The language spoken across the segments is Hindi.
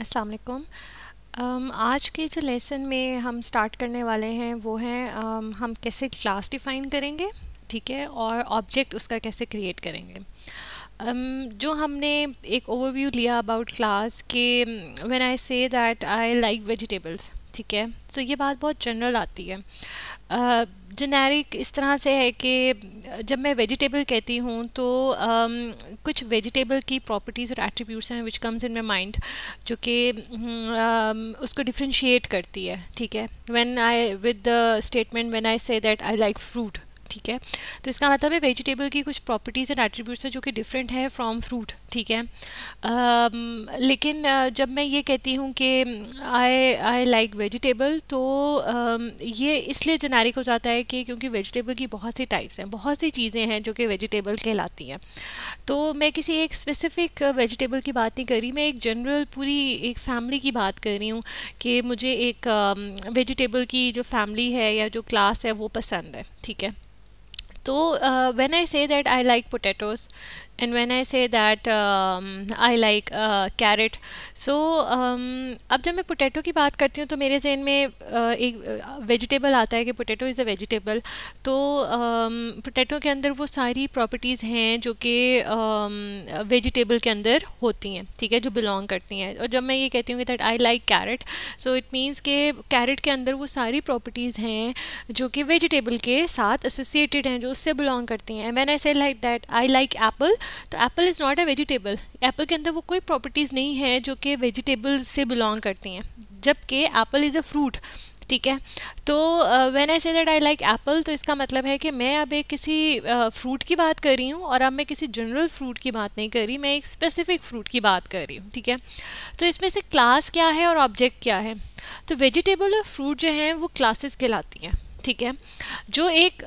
अस्सलाम वालेकुम um, आज के जो लेसन में हम स्टार्ट करने वाले हैं वो हैं um, हम कैसे क्लास डिफ़ाइन करेंगे ठीक है और ऑब्जेक्ट उसका कैसे क्रिएट करेंगे um, जो हमने एक ओवरव्यू लिया अबाउट क्लास के when I say that I like vegetables ठीक है सो ये बात बहुत जनरल आती है जेनेरिक uh, इस तरह से है कि जब मैं वेजिटेबल कहती हूँ तो um, कुछ वेजिटेबल की प्रॉपर्टीज़ और एट्रीब्यूट्स हैं which comes in my mind जो कि um, उसको डिफ्रेंशिएट करती है ठीक है when I with the statement when I say that I like fruit ठीक है तो इसका मतलब है वेजिटेबल की कुछ प्रॉपर्टीज़ एंड एट्रीब्यूट्स हैं जो कि डिफरेंट है फ्रॉम फ्रूट ठीक है लेकिन uh, जब मैं ये कहती हूँ कि आई आई लाइक वेजिटेबल तो ये इसलिए जनारिक हो जाता है कि क्योंकि वेजिटेबल की बहुत सी टाइप्स हैं बहुत सी चीज़ें हैं जो कि वेजिटेबल कहलाती हैं तो मैं किसी एक स्पेसिफ़िक वेजिटेबल की बात नहीं कर रही मैं एक जनरल पूरी एक फैमिली की बात कर रही हूँ कि मुझे एक वेजिटेबल की जो फैमिली है या जो क्लास है वो पसंद है ठीक है So uh, when I say that I like potatoes, and when I say that um, I like uh, carrot so um, अब जब मैं पोटैटो की बात करती हूँ तो मेरे जहन में uh, एक वेजिटेबल uh, आता है कि पोटैटो इज़ अ वेजिटेबल तो पोटैटो um, के अंदर वो सारी प्रॉपर्टीज़ हैं जो कि वेजिटेबल um, के अंदर होती हैं ठीक है जो बिलोंग करती हैं और जब मैं ये कहती हूँ कि that I like carrot so it means के कैरेट के अंदर वो सारी प्रॉपर्टीज़ हैं जो कि वेजिटेबल के साथ एसोसिएटेड हैं जो उससे बिलोंग करती हैं man I say like that I like apple तो apple is not a vegetable apple के अंदर वो कोई प्रॉपर्टीज़ नहीं है जो कि वेजिटेबल से बिलोंग करती हैं जबकि एप्पल इज़ अ फ्रूट ठीक है तो when I say that I like apple तो इसका मतलब है कि मैं अब एक किसी फ्रूट uh, की बात कर रही हूँ और अब मैं किसी जनरल फ्रूट की बात नहीं कर रही मैं एक स्पेसिफिक फ्रूट की बात कर रही हूँ ठीक है तो इसमें से क्लास क्या है और ऑब्जेक्ट क्या है तो वेजिटेबल और फ्रूट जो हैं वो क्लासेस कहलाती हैं ठीक है जो एक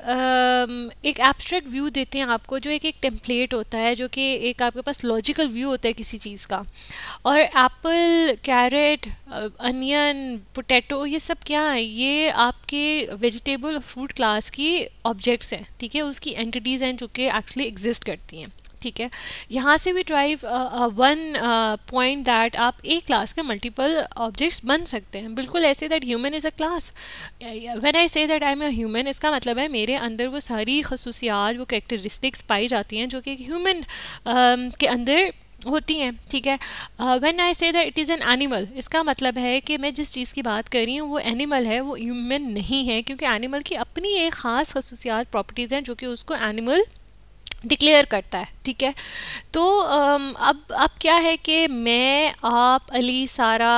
एक एब्स्ट्रैक्ट व्यू देते हैं आपको जो एक एक टेम्पलेट होता है जो कि एक आपके पास लॉजिकल व्यू होता है किसी चीज़ का और एप्पल कैरेट अनियन पोटैटो ये सब क्या है ये आपके वेजिटेबल फ्रूट क्लास की ऑब्जेक्ट्स हैं ठीक है उसकी एंटिटीज़ हैं जो कि एक्चुअली एग्जिस्ट करती हैं ठीक है यहाँ से we drive one point that आप एक क्लास के मल्टीपल ऑब्जेक्ट्स बन सकते हैं बिल्कुल ऐसे that human is a class when I say that I am a human इसका मतलब है मेरे अंदर वो सारी खसूसियात वो करेक्टरिस्टिक्स पाई जाती हैं जो कि ह्यूमन के अंदर होती हैं ठीक है when I say that it is an animal इसका मतलब है कि मैं जिस चीज़ की बात कर रही हूँ वो एनिमल है वो ह्यूमन नहीं है क्योंकि एनिमल की अपनी एक ख़ास खसूसियात प्रॉपर्टीज़ हैं जो कि उसको एनिमल डिक्लेयर करता है ठीक है तो अब अब क्या है कि मैं आप अली सारा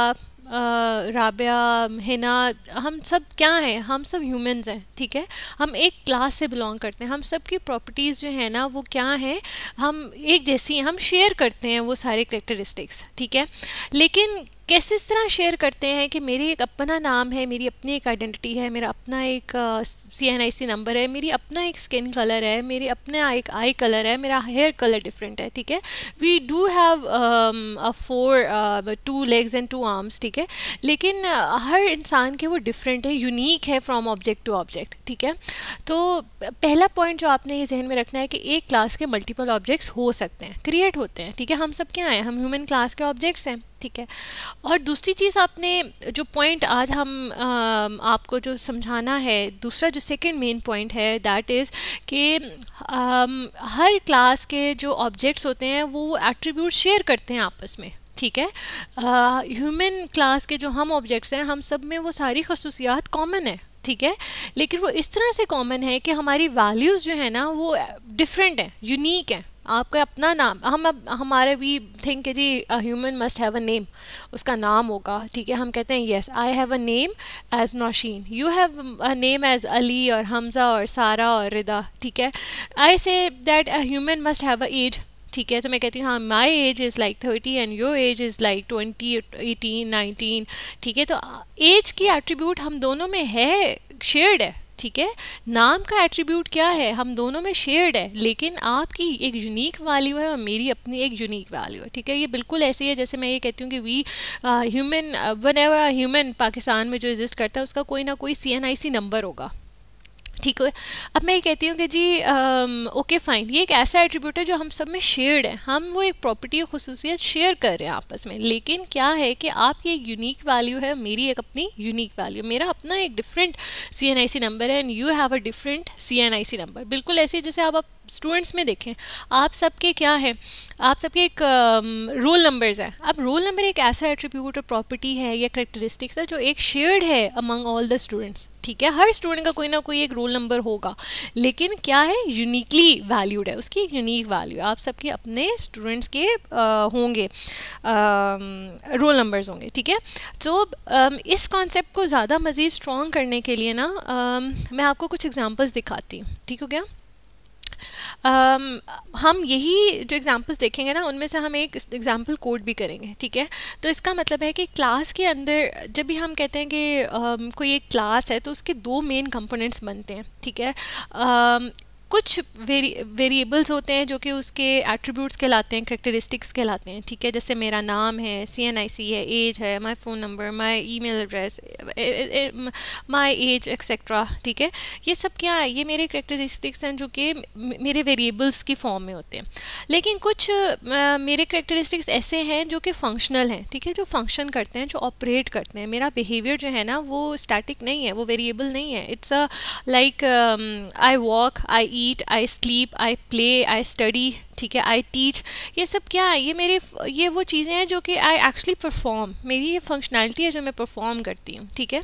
राबिया हिना हम सब क्या हैं हम सब ह्यूमंस हैं ठीक है हम एक क्लास से बिलोंग करते हैं हम सब की प्रॉपर्टीज़ जो है ना वो क्या हैं हम एक जैसी हम शेयर करते हैं वो सारे करेक्टरिस्टिक्स ठीक है लेकिन कैसे इस तरह शेयर करते हैं कि मेरी एक अपना नाम है मेरी अपनी एक आइडेंटिटी है मेरा अपना एक सी एन आई सी नंबर है मेरी अपना एक स्किन कलर है मेरे अपना एक आई कलर है मेरा हेयर कलर डिफरेंट है ठीक है we do have four two legs and two arms ठीक है लेकिन uh, हर इंसान के वो डिफरेंट है यूनिक है फ्रॉम ऑब्जेक्ट टू ऑब्जेक्ट ठीक है तो पहला पॉइंट जो आपने ये जहन में रखना है कि एक क्लास के मल्टीपल ऑब्जेक्ट्स हो सकते हैं क्रिएट होते हैं ठीक है हम सब क्या हैं हम ह्यूमन क्लास के ऑब्जेक्ट्स हैं ठीक है और दूसरी चीज़ आपने जो पॉइंट आज हम आपको जो समझाना है दूसरा जो सेकंड मेन पॉइंट है दैट इज़ कि हर क्लास के जो ऑब्जेक्ट्स होते हैं वो एट्रीब्यूट शेयर करते हैं आपस में ठीक है ह्यूमन क्लास के जो हम ऑब्जेक्ट्स हैं हम सब में वो सारी खसूसियात कॉमन है ठीक है लेकिन वो इस तरह से कॉमन है कि हमारी वैल्यूज़ जो है ना वो डिफरेंट हैं यूनिक हैं आपका अपना नाम हम अब हमारे वी थिंक है जी human must have a name उसका नाम होगा ठीक है हम कहते हैं yes I have a name as Naushin you have a name as Ali और हमज़ा और सारा और रिदा ठीक है I say that a human must have a age ठीक है तो मैं कहती हूँ हाँ my age is like thirty and your age is like twenty eighteen nineteen ठीक है तो एज की एट्रीब्यूट हम दोनों में है शेयर्ड है ठीक है नाम का एट्रीब्यूट क्या है हम दोनों में शेयर्ड है लेकिन आपकी एक यूनिक वैल्यू है और मेरी अपनी एक यूनिक वैल्यू है ठीक है ये बिल्कुल ऐसे ही है जैसे मैं ये कहती हूँ कि we human one ever human Pakistan में जो एग्जिस्ट करता है उसका कोई ना कोई सी एन आई सी नंबर होगा ठीक है अब मैं ये कहती हूँ कि जी ओके फाइन ये एक ऐसा एट्रीब्यूट है जो हम सब में शेयर्ड है हम वो एक प्रॉपर्टी और खसूसियत शेयर कर रहे हैं आपस में लेकिन क्या है कि आपकी एक यूनिक वैल्यू है मेरी एक अपनी यूनिक वैल्यू मेरा अपना एक different C N I C number है and you have a different C N I C number बिल्कुल ऐसे जैसे आप स्टूडेंट्स में देखें आप सबके क्या है आप सबके एक रोल नंबर्स हैं अब रोल नंबर एक ऐसा एट्रीब्यूट और प्रॉपर्टी है या करेक्टरिस्टिक्स है जो एक शेयर्ड है अमंग ऑल द स्टूडेंट्स ठीक है हर स्टूडेंट का कोई ना कोई एक रोल नंबर होगा लेकिन क्या है यूनिकली वैल्यूड है उसकी एक यूनिक वैल्यू आप सबके अपने स्टूडेंट्स के आ, होंगे रोल नंबर्स होंगे ठीक है तो इस कॉन्सेप्ट को ज़्यादा मज़ीद स्ट्रॉन्ग करने के लिए ना आ, मैं आपको कुछ एग्जांपल्स दिखाती हूँ ठीक हो गया Um, हम यही जो एग्ज़ाम्पल्स देखेंगे ना उनमें से हम एक एग्ज़ाम्पल कोड भी करेंगे ठीक है तो इसका मतलब है कि क्लास के अंदर जब भी हम कहते हैं कि um, कोई एक क्लास है तो उसके दो मेन कंपोनेंट्स बनते हैं ठीक है um, कुछ वेरी वेरिएबल्स होते हैं जो कि उसके एट्रीब्यूट्स कहलाते हैं करेक्टरिस्टिक्स कहलाते हैं ठीक है जैसे मेरा नाम है सी एन आई सी है एज है my phone number my email address my age etcetera ठीक है ये सब क्या है ये मेरे करेक्टरिस्टिक्स हैं जो कि मेरे वेरिएबल्स की फॉर्म में होते हैं लेकिन कुछ मेरे करेक्टरिस्टिक्स ऐसे हैं जो कि फंक्शनल हैं ठीक है जो फंक्शन करते हैं जो ऑपरेट करते हैं मेरा बिहेवियर जो है ना वो स्टैटिक नहीं है वो वेरिएबल नहीं है it's a like I walk I eat I sleep I play I study ठीक है आई टीच ये सब क्या है ये मेरे ये वो चीज़ें हैं जो कि आई एक्चुअली परफॉर्म मेरी ये फंक्शनैलिटी है जो मैं परफॉर्म करती हूँ ठीक है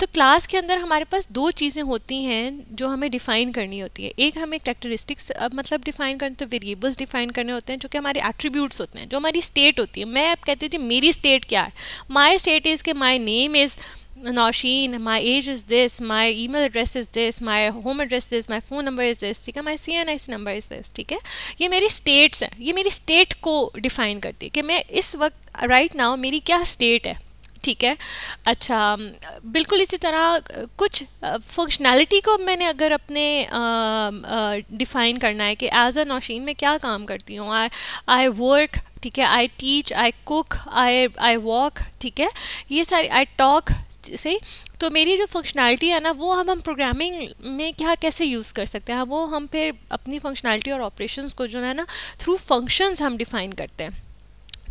तो क्लास के अंदर हमारे पास दो चीज़ें होती हैं जो हमें डिफ़ाइन करनी होती है एक हमें करेक्टरिस्टिक्स मतलब डिफ़ाइन करने तो वेरिएबल्स डिफ़ाइन करने होते हैं जो कि हमारे एट्रीब्यूट्स होते हैं जो हमारी स्टेट होती है मैं अब कहती थी मेरी स्टेट क्या है माई स्टेट इज़ के my name is Naushin my age is this my email address is this my home address this my phone number is this ठीक है my C N I C number is this ठीक है ये मेरी स्टेट्स हैं ये मेरी स्टेट को डिफ़ाइन करती है कि मैं इस वक्त राइट right नाउ मेरी क्या स्टेट है ठीक है अच्छा बिल्कुल इसी तरह कुछ फंक्शनैलिटी को मैंने अगर अपने डिफ़ाइन करना है कि एज अ नौशीन मैं क्या काम करती हूँ आई आई वर्क ठीक है I teach I cook I I walk ठीक है ये सारी आई टॉक से तो मेरी जो फंक्शनैलिटी है ना वो हम हम प्रोग्रामिंग में क्या कैसे यूज़ कर सकते हैं वो हम फिर अपनी फंक्शनैलिटी और ऑपरेशन को जो है ना थ्रू फंक्शंस हम डिफ़ाइन करते हैं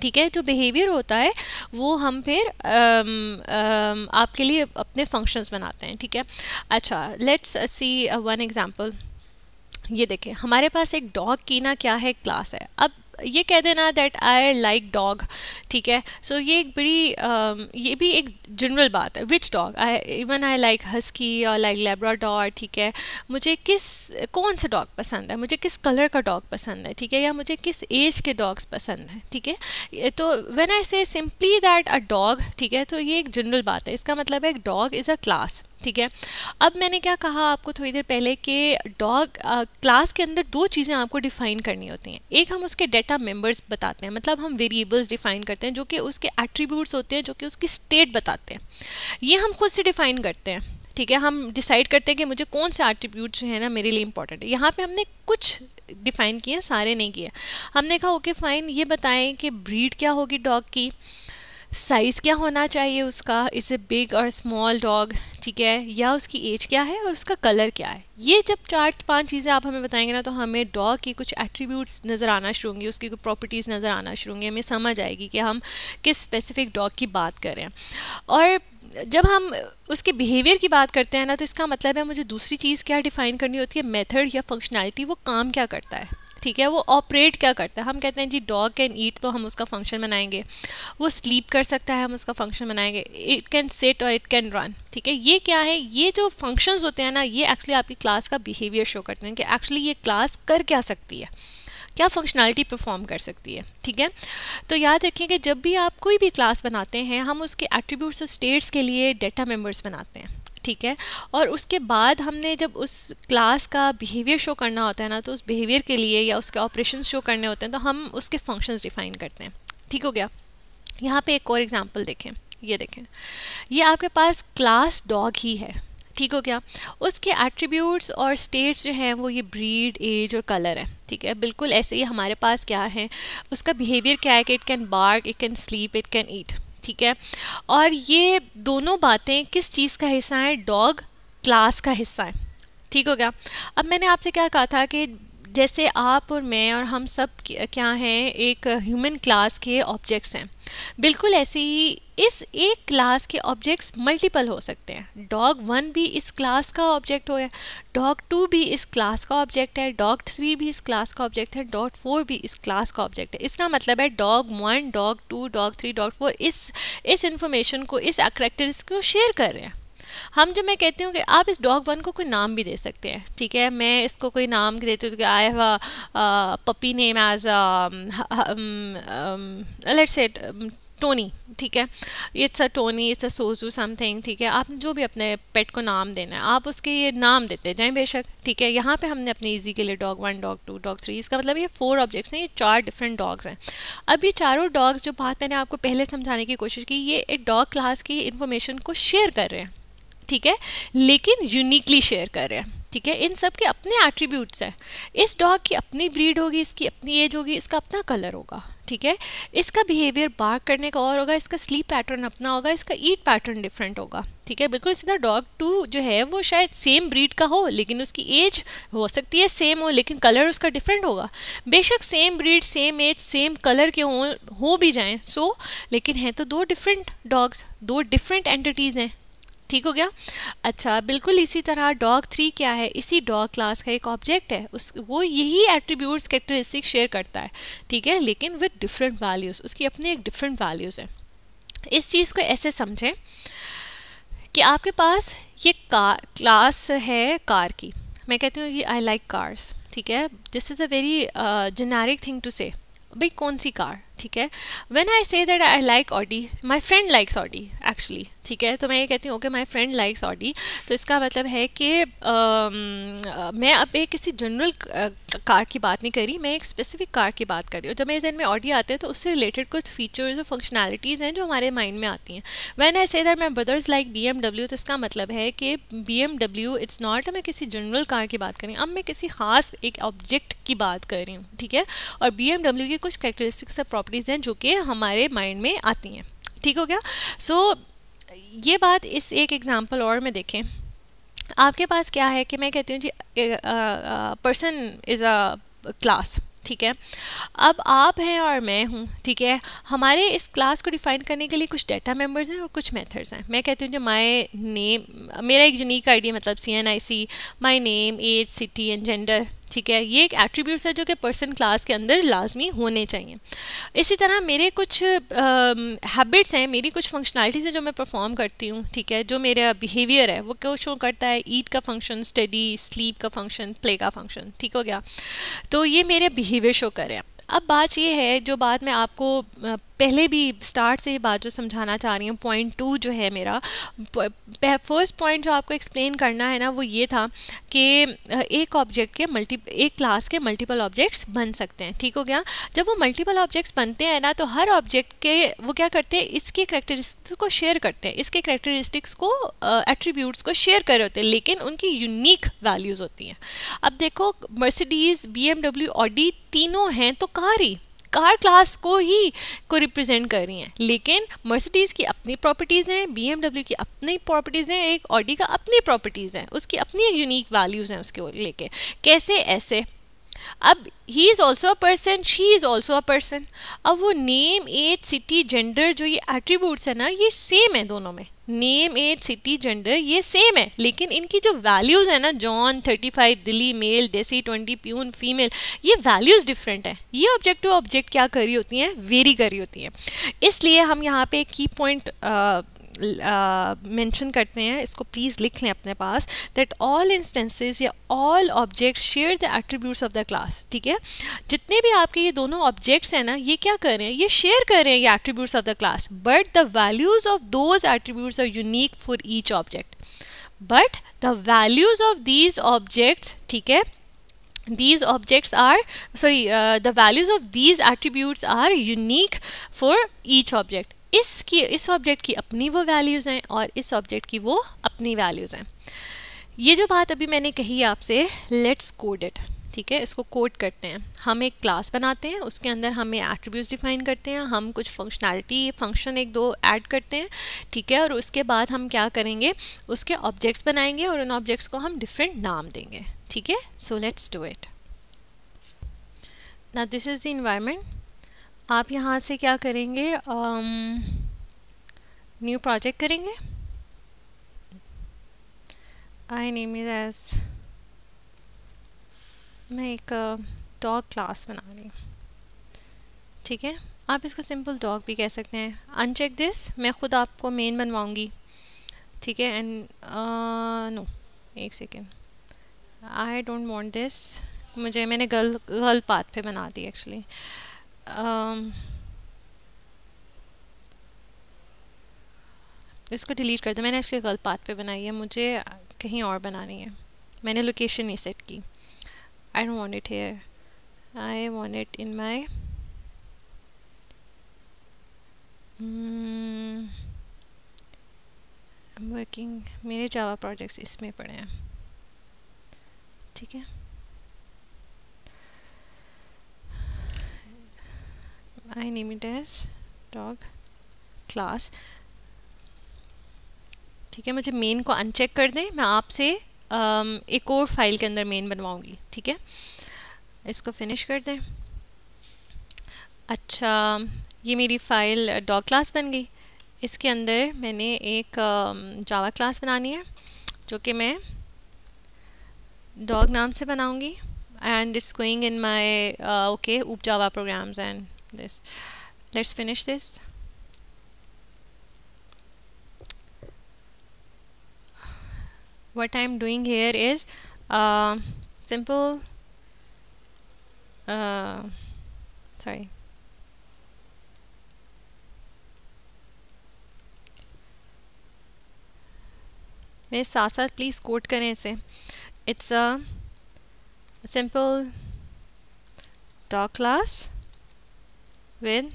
ठीक है जो बिहेवियर होता है वो हम फिर आम, आम, आपके लिए अपने फंक्शंस बनाते हैं ठीक है अच्छा लेट्स सी वन एग्ज़ाम्पल ये देखें हमारे पास एक डॉग की ना क्या है क्लास है अब ये कह देना दैट आई लाइक डॉग ठीक है सो so, ये एक बड़ी uh, ये भी एक जनरल बात है which dog I even I like husky और लाइक लेब्राडॉर ठीक है मुझे किस कौन सा डॉग पसंद है मुझे किस कलर का डॉग पसंद है ठीक है या मुझे किस एज के डॉग्स पसंद है ठीक है तो वेन आई से सिंपली दैट अ डॉग ठीक है तो ये एक जनरल बात है इसका मतलब है एक डॉग इज़ अ क्लास ठीक है अब मैंने क्या कहा आपको थोड़ी देर पहले कि डॉग क्लास के अंदर दो चीज़ें आपको डिफ़ाइन करनी होती हैं एक हम उसके डेटा मेंबर्स बताते हैं मतलब हम वेरिएबल्स डिफ़ाइन करते हैं जो कि उसके एट्रीब्यूट्स होते हैं जो कि उसकी स्टेट बताते हैं ये हम खुद से डिफ़ाइन करते हैं ठीक है हम डिसाइड करते हैं कि मुझे कौन से एट्रीब्यूट्स हैं ना मेरे लिए इंपॉर्टेंट है यहाँ पे हमने कुछ डिफ़ाइन किए सारे नहीं किए हमने कहा ओके okay, फ़ाइन ये बताएं कि ब्रीड क्या होगी डॉग की साइज़ क्या होना चाहिए उसका इज़ ए बिग और स्मॉल डॉग ठीक है या उसकी एज क्या है और उसका कलर क्या है ये जब चार पांच चीज़ें आप हमें बताएंगे ना तो हमें डॉग की कुछ एट्रीब्यूट्स नज़र आना शुरू होंगी उसकी कुछ प्रॉपर्टीज़ नज़र आना शुरू होंगी हमें समझ आएगी कि हम किस स्पेसिफिक डॉग की बात करें और जब हम उसके बिहेवियर की बात करते हैं ना तो इसका मतलब है मुझे दूसरी चीज़ क्या डिफ़ाइन करनी होती है मेथड या फंक्शनैलिटी वो काम क्या करता है ठीक है वो ऑपरेट क्या करता है हम कहते हैं जी डॉग कैन ईट तो हम उसका फंक्शन बनाएंगे वो स्लीप कर सकता है हम उसका फंक्शन बनाएंगे इट कैन सेट और इट कैन रन ठीक है ये क्या है ये जो फंक्शंस होते हैं ना ये एक्चुअली आपकी क्लास का बिहेवियर शो करते हैं कि एक्चुअली ये क्लास कर क्या सकती है क्या फंक्शनैलिटी परफॉर्म कर सकती है ठीक है तो याद रखें कि जब भी आप कोई भी क्लास बनाते हैं हम उसके एट्रीब्यूट्स और स्टेट्स के लिए डेटा मेम्बर्स बनाते हैं ठीक है और उसके बाद हमने जब उस क्लास का बिहेवियर शो करना होता है ना तो उस बिहेवियर के लिए या उसके ऑपरेशन शो करने होते हैं तो हम उसके फंक्शंस डिफाइन करते हैं ठीक हो गया यहाँ पे एक और एग्जांपल देखें ये देखें ये आपके पास क्लास डॉग ही है ठीक हो गया उसके एट्रीब्यूट्स और स्टेट्स जो हैं वो ये ब्रीड एज और कलर है ठीक है बिल्कुल ऐसे ही हमारे पास क्या है उसका बिहेवियर क्या है कि it can bark it can sleep it can eat ठीक है और ये दोनों बातें किस चीज़ का हिस्सा है डॉग क्लास का हिस्सा है ठीक हो गया अब मैंने आपसे क्या कहा था कि जैसे आप और मैं और हम सब क्या हैं एक ह्यूमन क्लास के ऑब्जेक्ट्स हैं बिल्कुल ऐसे ही इस एक क्लास के ऑब्जेक्ट्स मल्टीपल हो सकते हैं डॉग वन भी इस क्लास का ऑब्जेक्ट हो डॉग टू भी इस क्लास का ऑब्जेक्ट है डॉग थ्री भी इस क्लास का ऑब्जेक्ट है डॉग फोर भी इस क्लास का ऑब्जेक्ट है इसका मतलब है dog one dog two dog three dog four इस इस इंफॉर्मेशन को इस करेक्टर्स को शेयर कर रहे हैं हम जब मैं कहती हूँ कि आप इस डॉग वन को कोई नाम भी दे सकते हैं ठीक है मैं इसको कोई नाम देती हूँ कि I have puppy name as let's set Tony ठीक है it's a Tony it's a soju something ठीक है आपने जो भी अपने पेट को नाम देना है आप उसके ये नाम देते जाएं बेशक ठीक है यहाँ पे हमने अपने इजी के लिए dog one dog two dog three इसका मतलब ये फोर ऑब्जेक्ट्स हैं ये चार डिफरेंट डॉग्स हैं अब ये चारों डॉग्स जो बात मैंने आपको पहले समझाने की कोशिश की ये एक डॉग क्लास की इन्फॉर्मेशन को शेयर कर रहे हैं ठीक है लेकिन यूनिकली शेयर कर रहे हैं ठीक है इन सब के अपने एट्रीब्यूट्स हैं इस डॉग की अपनी ब्रीड होगी इसकी अपनी एज होगी इसका अपना कलर होगा ठीक है इसका बिहेवियर बार्क करने का और होगा इसका स्लीप पैटर्न अपना होगा इसका ईट पैटर्न डिफरेंट होगा ठीक है बिल्कुल सीधा डॉग टू जो है वो शायद सेम ब्रीड का हो लेकिन उसकी एज हो सकती है सेम हो लेकिन कलर उसका डिफरेंट होगा बेशक same breed same age same colour के हो, हो भी जाएं सो लेकिन हैं तो दो डिफरेंट डॉग्स दो डिफरेंट एंटिटीज़ हैं ठीक हो गया अच्छा बिल्कुल इसी तरह डॉग थ्री क्या है इसी डॉग क्लास का एक ऑब्जेक्ट है उस वो यही एट्रीब्यूट्स कैरेक्टरिस्टिक शेयर करता है ठीक है लेकिन विद डिफरेंट वैल्यूज़ उसकी अपनी एक डिफरेंट वैल्यूज़ हैं इस चीज़ को ऐसे समझें कि आपके पास ये कार क्लास है कार की मैं कहती हूँ कि आई लाइक कार्स ठीक है this is a very generic thing to say भाई कौन सी कार ठीक है when I say that I like Audi my friend likes Audi actually ठीक है तो मैं ये कहती हूँ okay my friend likes Audi तो इसका मतलब है कि आ, मैं अब एक किसी जनरल कार की बात नहीं कर रही मैं एक स्पेसिफिक कार की बात कर रही हूँ जब मेरे जहन में ऑडी आते हैं तो उससे रिलेटेड कुछ फीचर्स और फंक्शनैलिटीज़ हैं जो हमारे माइंड में आती हैं when I say that my brothers like B M W तो इसका मतलब है कि B M W it's not मैं किसी जनरल कार की बात कर रही हूँ अब मैं किसी खास एक ऑब्जेक्ट की बात कर रही हूँ ठीक है और बी एम डब्ल्यू की कुछ करेक्टरिस्टिक्स और प्रॉपर्टीज़ हैं जो कि हमारे माइंड में आती हैं ठीक हो गया सो so, ये बात इस एक एग्ज़ाम्पल और में देखें आपके पास क्या है कि मैं कहती हूँ जी पर्सन इज़ अ क्लास ठीक है अब आप हैं और मैं हूँ ठीक है हमारे इस क्लास को डिफ़ाइन करने के लिए कुछ डेटा मेंबर्स हैं और कुछ मेथड्स हैं मैं कहती हूँ जो माय नेम मेरा एक यूनिक आईडी मतलब C N I C my name age city and gender ठीक है ये एक एट्रीब्यूट्स है जो कि पर्सन क्लास के अंदर लाजमी होने चाहिए इसी तरह मेरे कुछ हैबिट्स हैं मेरी कुछ फंक्शनलिटीज़ हैं जो मैं परफॉर्म करती हूँ ठीक है जो मेरा बिहेवियर है वो क्यों शो करता है ईट का फंक्शन स्टडी स्लीप का फंक्शन प्ले का फंक्शन ठीक हो गया तो ये मेरे बिहेवियर शो करें अब बात ये है जो बात मैं आपको पहले भी स्टार्ट से ये बात जो समझाना चाह रही हूँ पॉइंट टू जो है मेरा फर्स्ट पॉइंट जो आपको एक्सप्लेन करना है ना वो ये था कि एक ऑब्जेक्ट के मल्टी एक क्लास के मल्टीपल ऑब्जेक्ट्स बन सकते हैं ठीक हो गया जब वो मल्टीपल ऑब्जेक्ट्स बनते हैं ना तो हर ऑब्जेक्ट के वो क्या करते हैं इसके करेक्टरिस्टिक्स को शेयर करते हैं इसके करेक्टरिस्टिक्स को एट्रीब्यूट्स को शेयर कर होते हैं लेकिन उनकी यूनिक वैल्यूज़ होती हैं अब देखो Mercedes B M W Audi तीनों हैं तो कार ही कार क्लास को ही को रिप्रेजेंट कर रही हैं लेकिन मर्सिडीज़ की अपनी प्रॉपर्टीज़ हैं बी की अपनी प्रॉपर्टीज़ हैं एक ऑडी का अपनी प्रॉपर्टीज़ हैं उसकी अपनी एक यूनिक वैल्यूज़ हैं उसके लेके कैसे ऐसे अब he is also a person she is also a person अब वो नेम एज सिटी जेंडर जो ये एट्रीब्यूट्स हैं ना ये सेम है दोनों में नेम एज सिटी जेंडर ये सेम है लेकिन इनकी जो वैल्यूज़ है ना John 35 Delhi male Daisy 20 Pune female ये वैल्यूज़ डिफरेंट हैं ये ऑब्जेक्ट टू ऑब्जेक्ट क्या करी होती हैं वेरी करी होती हैं इसलिए हम यहाँ पे की पॉइंट मेंशन करते हैं इसको प्लीज़ लिख लें अपने पास दैट ऑल इंस्टेंसेस या all objects share the attributes of the class ठीक है जितने भी आपके ये दोनों ऑब्जेक्ट्स हैं ना ये क्या कर रहे हैं ये शेयर कर रहे हैं ये attributes of the class but the values of those attributes are unique for each object but the values of these objects ठीक है these objects are sorry uh, the values of these attributes are unique for each object इसकी इस ऑब्जेक्ट की अपनी वो वैल्यूज़ हैं और इस ऑब्जेक्ट की वो अपनी वैल्यूज़ हैं ये जो बात अभी मैंने कही आपसे लेट्स कोड इट ठीक है इसको कोड करते हैं हम एक क्लास बनाते हैं उसके अंदर हमें एट्रीब्यूट्स डिफाइन करते हैं हम कुछ फंक्शनैलिटी फंक्शन एक दो ऐड करते हैं ठीक है और उसके बाद हम क्या करेंगे उसके ऑब्जेक्ट्स बनाएंगे और उन ऑब्जेक्ट्स को हम डिफरेंट नाम देंगे ठीक है सो लेट्स डू इट ना दिस इज़ द इन्वायरमेंट आप यहाँ से क्या करेंगे न्यू प्रोजेक्ट करेंगे आई नीम इज एज मैं एक डॉग क्लास बना रही हूँ ठीक है आप इसको सिंपल डॉग भी कह सकते हैं अनचेक दिस मैं ख़ुद आपको मेन बनवाऊँगी ठीक है एंड नो एक second I don't want this मुझे मैंने गल गल पाथ पे बना दी एक्चुअली um, इसको डिलीट कर दिया मैंने इसके गलत पाथ पे बनाई है मुझे कहीं और बनानी है मैंने लोकेशन नहीं सेट की I don't want it here I want it in my working मेरे जावा प्रोजेक्ट्स इसमें पड़े हैं ठीक है I name it as dog class ठीक है मुझे मेन को अनचेक कर दें मैं आपसे um, एक और फाइल के अंदर मेन बनवाऊँगी ठीक है इसको फिनिश कर दें अच्छा ये मेरी फ़ाइल डॉग क्लास बन गई इसके अंदर मैंने एक जावा um, क्लास बनानी है जो कि मैं डॉग नाम से बनाऊंगी and it's going in my okay OOP Java programs and this let's finish this what I'm doing here is a uh, simple uh, sorry मेरे साथ साथ प्लीज़ कोट करें इसे it's a simple dog class with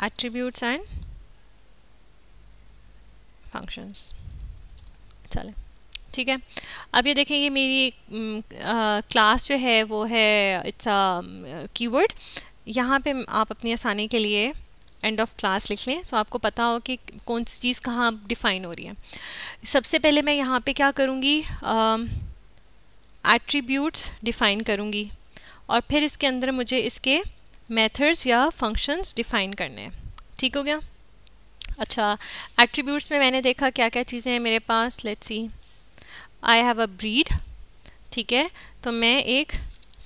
attributes and functions चले ठीक है अब ये देखेंगे मेरी क्लास जो है वो है इट्स अ कीवर्ड यहाँ पे आप अपनी आसानी के लिए एंड ऑफ क्लास लिख लें सो आपको पता हो कि कौन सी चीज़ कहाँ डिफ़ाइन हो रही है सबसे पहले मैं यहाँ पे क्या करूँगी एट्रीब्यूट्स डिफ़ाइन करूँगी और फिर इसके अंदर मुझे इसके मेथड्स या फंक्शंस डिफाइन करने हैं ठीक हो गया अच्छा एट्रीब्यूट्स में मैंने देखा क्या क्या चीज़ें हैं मेरे पास let's see I have a breed ठीक है तो मैं एक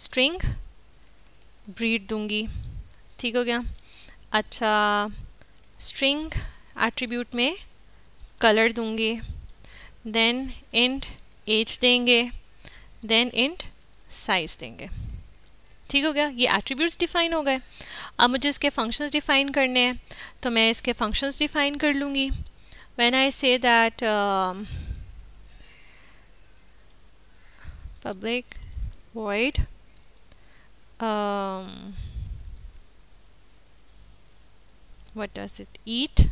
स्ट्रिंग ब्रीड दूंगी ठीक हो गया अच्छा स्ट्रिंग एट्रीब्यूट में कलर दूंगी देन इंट एज देंगे देन इंट साइज़ देंगे ठीक हो गया ये एट्रीब्यूट्स डिफ़ाइन हो गए अब मुझे इसके फंक्शंस डिफ़ाइन करने हैं तो मैं इसके फंक्शंस डिफ़ाइन कर लूँगी when I say that public void what does it eat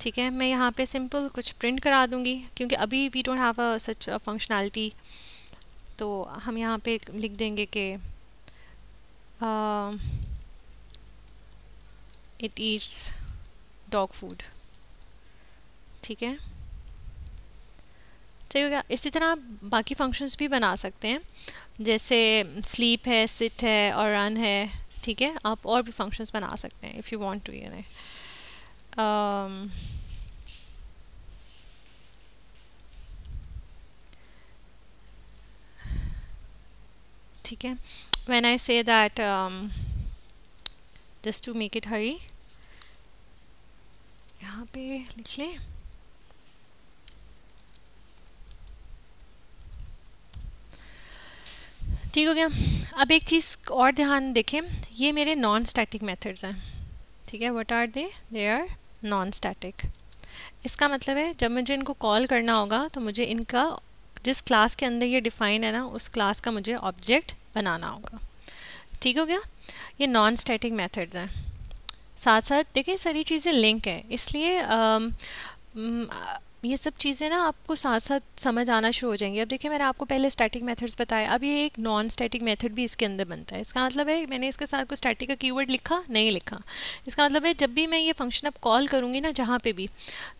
ठीक है मैं यहाँ पे सिंपल कुछ प्रिंट करा दूँगी क्योंकि अभी we don't have a such functionality तो हम यहाँ पे लिख देंगे कि इट ईट्स डॉग फूड ठीक है ठीक हो गया इसी तरह आप बाकी फंक्शंस भी बना सकते हैं जैसे स्लीप है सिट है और रन है ठीक है आप और भी फंक्शंस बना सकते हैं if you want to you know ठीक है when I say that um, just to make it hurry यहाँ पे लिख लें ठीक हो गया अब एक चीज़ और ध्यान देखें ये मेरे नॉन स्टैटिक मेथड्स हैं ठीक है what are they they are non static इसका मतलब है जब मुझे इनको कॉल करना होगा तो मुझे इनका जिस क्लास के अंदर ये डिफाइन है ना उस क्लास का मुझे ऑब्जेक्ट बनाना होगा ठीक हो गया ये नॉन स्टैटिक मेथड्स हैं साथ साथ देखिए सारी चीज़ें लिंक हैं इसलिए ये सब चीज़ें ना आपको साथ साथ समझ आना शुरू हो जाएंगी अब देखिए मैंने आपको पहले स्टैटिक मेथड्स बताए अब ये एक नॉन स्टैटिक मेथड भी इसके अंदर बनता है इसका मतलब है मैंने इसके साथ कोई स्टैटिक का कीवर्ड लिखा नहीं लिखा इसका मतलब है जब भी मैं ये फंक्शन अब कॉल करूँगी ना जहाँ पे भी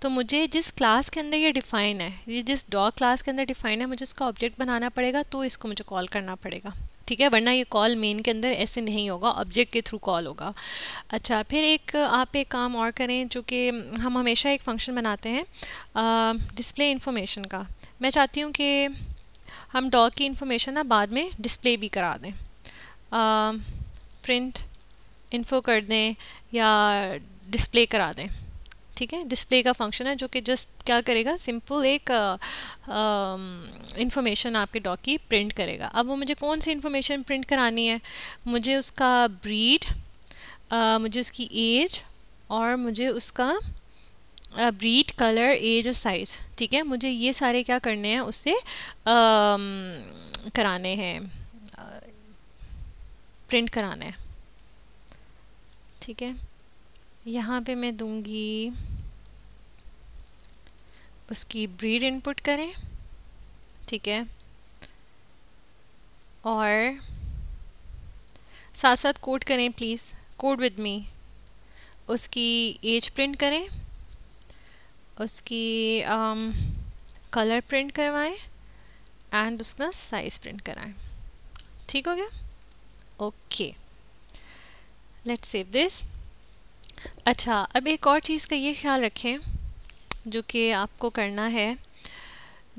तो मुझे जिस क्लास के अंदर ये डिफ़ाइन है ये जिस डॉ क्लास के अंदर डिफ़ाइन है मुझे इसका ऑब्जेक्ट बनाना पड़ेगा तो इसको मुझे कॉल करना पड़ेगा ठीक है वरना ये कॉल मेन के अंदर ऐसे नहीं होगा ऑब्जेक्ट के थ्रू कॉल होगा अच्छा फिर एक आप एक काम और करें जो कि हम हमेशा एक फंक्शन बनाते हैं डिस्प्ले इन्फॉर्मेशन का मैं चाहती हूँ कि हम डॉग की इन्फॉर्मेशन ना बाद में डिस्प्ले भी करा दें प्रिंट इन्फो कर दें या डिस्प्ले करा दें ठीक है डिस्प्ले का फंक्शन है जो कि जस्ट क्या करेगा सिंपल एक इंफॉर्मेशन आपके डॉग की प्रिंट करेगा अब वो मुझे कौन सी इन्फॉर्मेशन प्रिंट करानी है मुझे उसका ब्रीड मुझे उसकी एज और मुझे उसका ब्रीड कलर एज और साइज़ ठीक है मुझे ये सारे क्या करने हैं उससे uh, कराने हैं प्रिंट कराना है ठीक है यहाँ पे मैं दूंगी उसकी ब्रीड इनपुट करें ठीक है और साथ साथ कोड करें प्लीज़ कोड विद मी उसकी एज प्रिंट करें उसकी कलर um, प्रिंट करवाएं एंड उसका साइज़ प्रिंट कराएं ठीक हो गया ओके लेट्स सेव दिस अच्छा अब एक और चीज़ का ये ख्याल रखें जो कि आपको करना है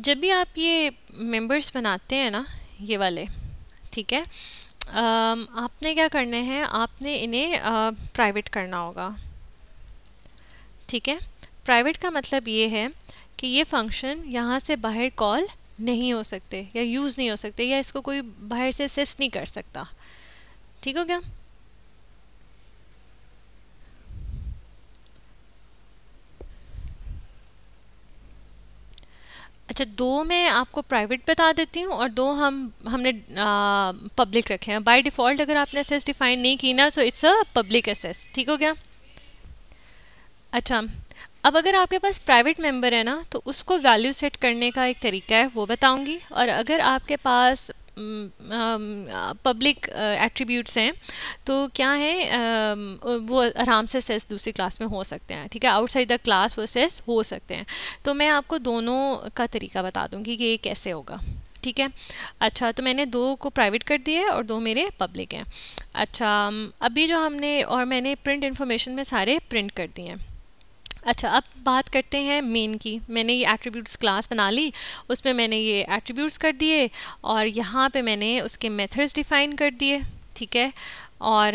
जब भी आप ये मेंबर्स बनाते हैं ना ये वाले ठीक है आपने क्या करने हैं आपने इन्हें प्राइवेट करना होगा ठीक है प्राइवेट का मतलब ये है कि ये फंक्शन यहाँ से बाहर कॉल नहीं हो सकते या यूज़ नहीं हो सकते या इसको कोई बाहर से असेस नहीं कर सकता ठीक हो गया अच्छा दो मैं आपको प्राइवेट बता देती हूँ और दो हम हमने पब्लिक रखे हैं बाय डिफ़ॉल्ट अगर आपने एसेस डिफाइन नहीं की ना तो इट्स अ पब्लिक असेस ठीक हो गया अच्छा अब अगर आपके पास प्राइवेट मेंबर है ना तो उसको वैल्यू सेट करने का एक तरीका है वो बताऊंगी और अगर आपके पास पब्लिक एट्रीब्यूट्स हैं तो क्या है वो आराम से सेस दूसरी क्लास में हो सकते हैं ठीक है आउटसाइड द क्लास वो सेस हो सकते हैं तो मैं आपको दोनों का तरीका बता दूंगी कि ये कैसे होगा ठीक है अच्छा तो मैंने दो को प्राइवेट कर दिए और दो मेरे पब्लिक हैं अच्छा अभी जो हमने और मैंने प्रिंट इन्फॉर्मेशन में सारे प्रिंट कर दिए हैं अच्छा अब बात करते हैं मेन की मैंने ये एट्रीब्यूट्स क्लास बना ली उसमें मैंने ये एट्रीब्यूट्स कर दिए और यहाँ पे मैंने उसके मेथड्स डिफ़ाइन कर दिए ठीक है और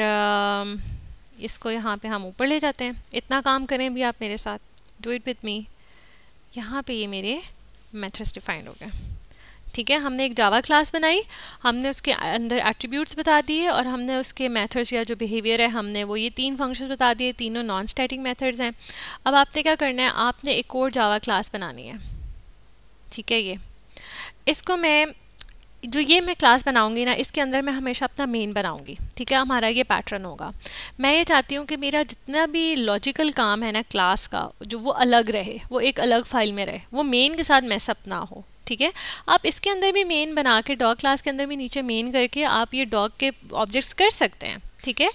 इसको यहाँ पे हम ऊपर ले जाते हैं इतना काम करें भी आप मेरे साथ डू इट विथ मी यहाँ पे ये मेरे मेथड्स डिफ़ाइन हो गए ठीक है हमने एक जावा क्लास बनाई हमने उसके अंदर एट्रीब्यूट्स बता दिए और हमने उसके मेथड्स या जो बिहेवियर है हमने वो ये तीन फंक्शन बता दिए तीनों नॉन स्टैटिक मेथड्स हैं अब आपने क्या करना है आपने एक और जावा क्लास बनानी है ठीक है ये इसको मैं जो ये मैं क्लास बनाऊंगी ना इसके अंदर मैं हमेशा अपना मेन बनाऊंगी ठीक है हमारा ये पैटर्न होगा मैं ये चाहती हूँ कि मेरा जितना भी लॉजिकल काम है ना क्लास का जो वो अलग रहे वो एक अलग फाइल में रहे वो मेन के साथ मैसअप ना हो ठीक है आप इसके अंदर भी मेन बना के डॉग क्लास के अंदर भी नीचे मेन करके आप ये डॉग के ऑब्जेक्ट्स कर सकते हैं ठीक है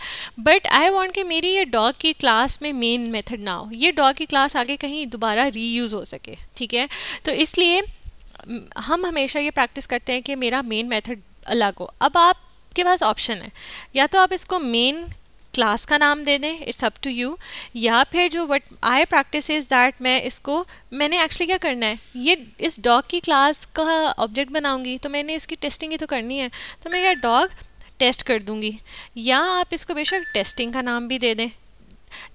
बट आई वॉन्ट कि मेरी ये डॉग की क्लास में मेन मेथड ना हो ये डॉग की क्लास आगे कहीं दोबारा रीयूज़ हो सके ठीक है तो इसलिए हम हमेशा ये प्रैक्टिस करते हैं कि मेरा मेन मेथड अलग हो अब आपके पास ऑप्शन है या तो आप इसको मेन क्लास का नाम दे दें इट्स अप टू यू या फिर जो what I practice is that मैं इसको मैंने एक्चुअली क्या करना है ये इस डॉग की क्लास का ऑब्जेक्ट बनाऊंगी तो मैंने इसकी टेस्टिंग ही तो करनी है तो मैं यह डॉग टेस्ट कर दूंगी या आप इसको बेशक टेस्टिंग का नाम भी दे दें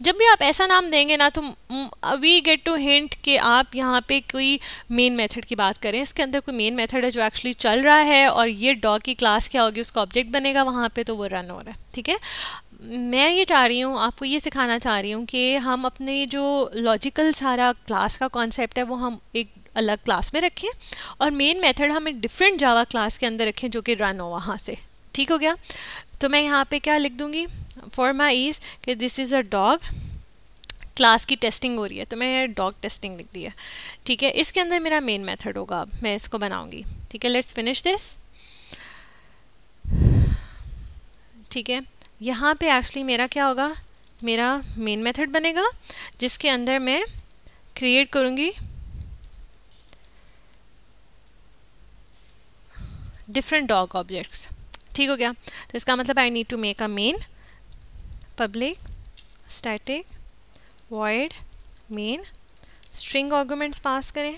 जब भी आप ऐसा नाम देंगे ना तो वी गेट टू हिंट कि आप यहाँ पे कोई मेन मेथड की बात करें इसके अंदर कोई मेन मेथड है जो एक्चुअली चल रहा है और ये डॉग की क्लास क्या होगी उसका ऑब्जेक्ट बनेगा वहाँ पे तो वो रन हो रहा है ठीक है मैं ये चाह रही हूँ आपको ये सिखाना चाह रही हूँ कि हम अपने जो लॉजिकल सारा क्लास का कॉन्सेप्ट है वो हम एक अलग क्लास में रखें और मेन मेथड हम एक डिफरेंट जावा क्लास के अंदर रखें जो कि रन हो वहाँ से ठीक हो गया तो मैं यहाँ पे क्या लिख दूँगी फॉर्मा इज कि this is a dog class की टेस्टिंग हो रही है तो मैं डॉग टेस्टिंग लिख दिया ठीक है इसके अंदर मेरा मेन मेथड होगा अब मैं इसको बनाऊंगी ठीक है लेट्स फिनिश दिस ठीक है यहाँ पे एक्चुअली मेरा क्या होगा मेरा मेन मेथड बनेगा जिसके अंदर मैं क्रिएट करूँगी डिफरेंट डॉग ऑब्जेक्ट्स ठीक हो गया तो इसका मतलब I need to make a main public, static, void, main, string arguments pass करें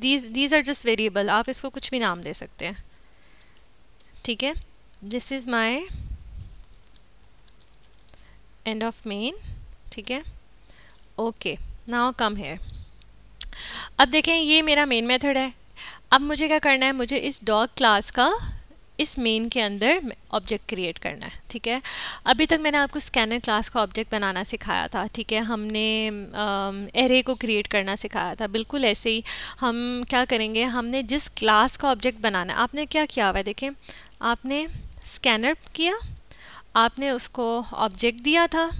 दीज आर जस्ट वेरिएबल आप इसको कुछ भी नाम दे सकते हैं ठीक है this is my end of main ठीक है ओके नाउ कम है अब देखें ये मेरा मेन मेथड है अब मुझे क्या करना है मुझे इस डॉग क्लास का इस मेन के अंदर ऑब्जेक्ट क्रिएट करना है ठीक है अभी तक मैंने आपको स्कैनर क्लास का ऑब्जेक्ट बनाना सिखाया था ठीक है हमने एरे को क्रिएट करना सिखाया था बिल्कुल ऐसे ही हम क्या करेंगे हमने जिस क्लास का ऑब्जेक्ट बनाना है आपने क्या किया हुआ है देखें आपने स्कैनर किया आपने उसको ऑब्जेक्ट दिया था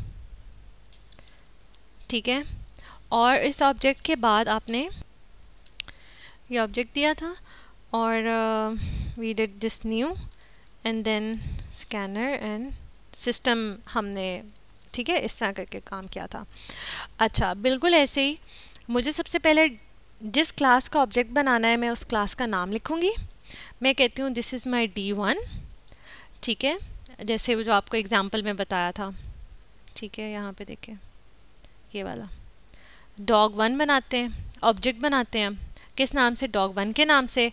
ठीक है और इस ऑब्जेक्ट के बाद आपने ये ऑब्जेक्ट दिया था और we did this new and then scanner and system हमने ठीक है इस तरह करके काम किया था अच्छा बिल्कुल ऐसे ही मुझे सबसे पहले जिस क्लास का ऑब्जेक्ट बनाना है मैं उस क्लास का नाम लिखूँगी मैं कहती हूँ this is my D one ठीक है जैसे वो जो आपको एग्ज़ाम्पल में बताया था ठीक है यहाँ पे देखिए ये वाला डॉग वन बनाते हैं ऑब्जेक्ट बनाते हैं किस नाम से डॉग वन के नाम से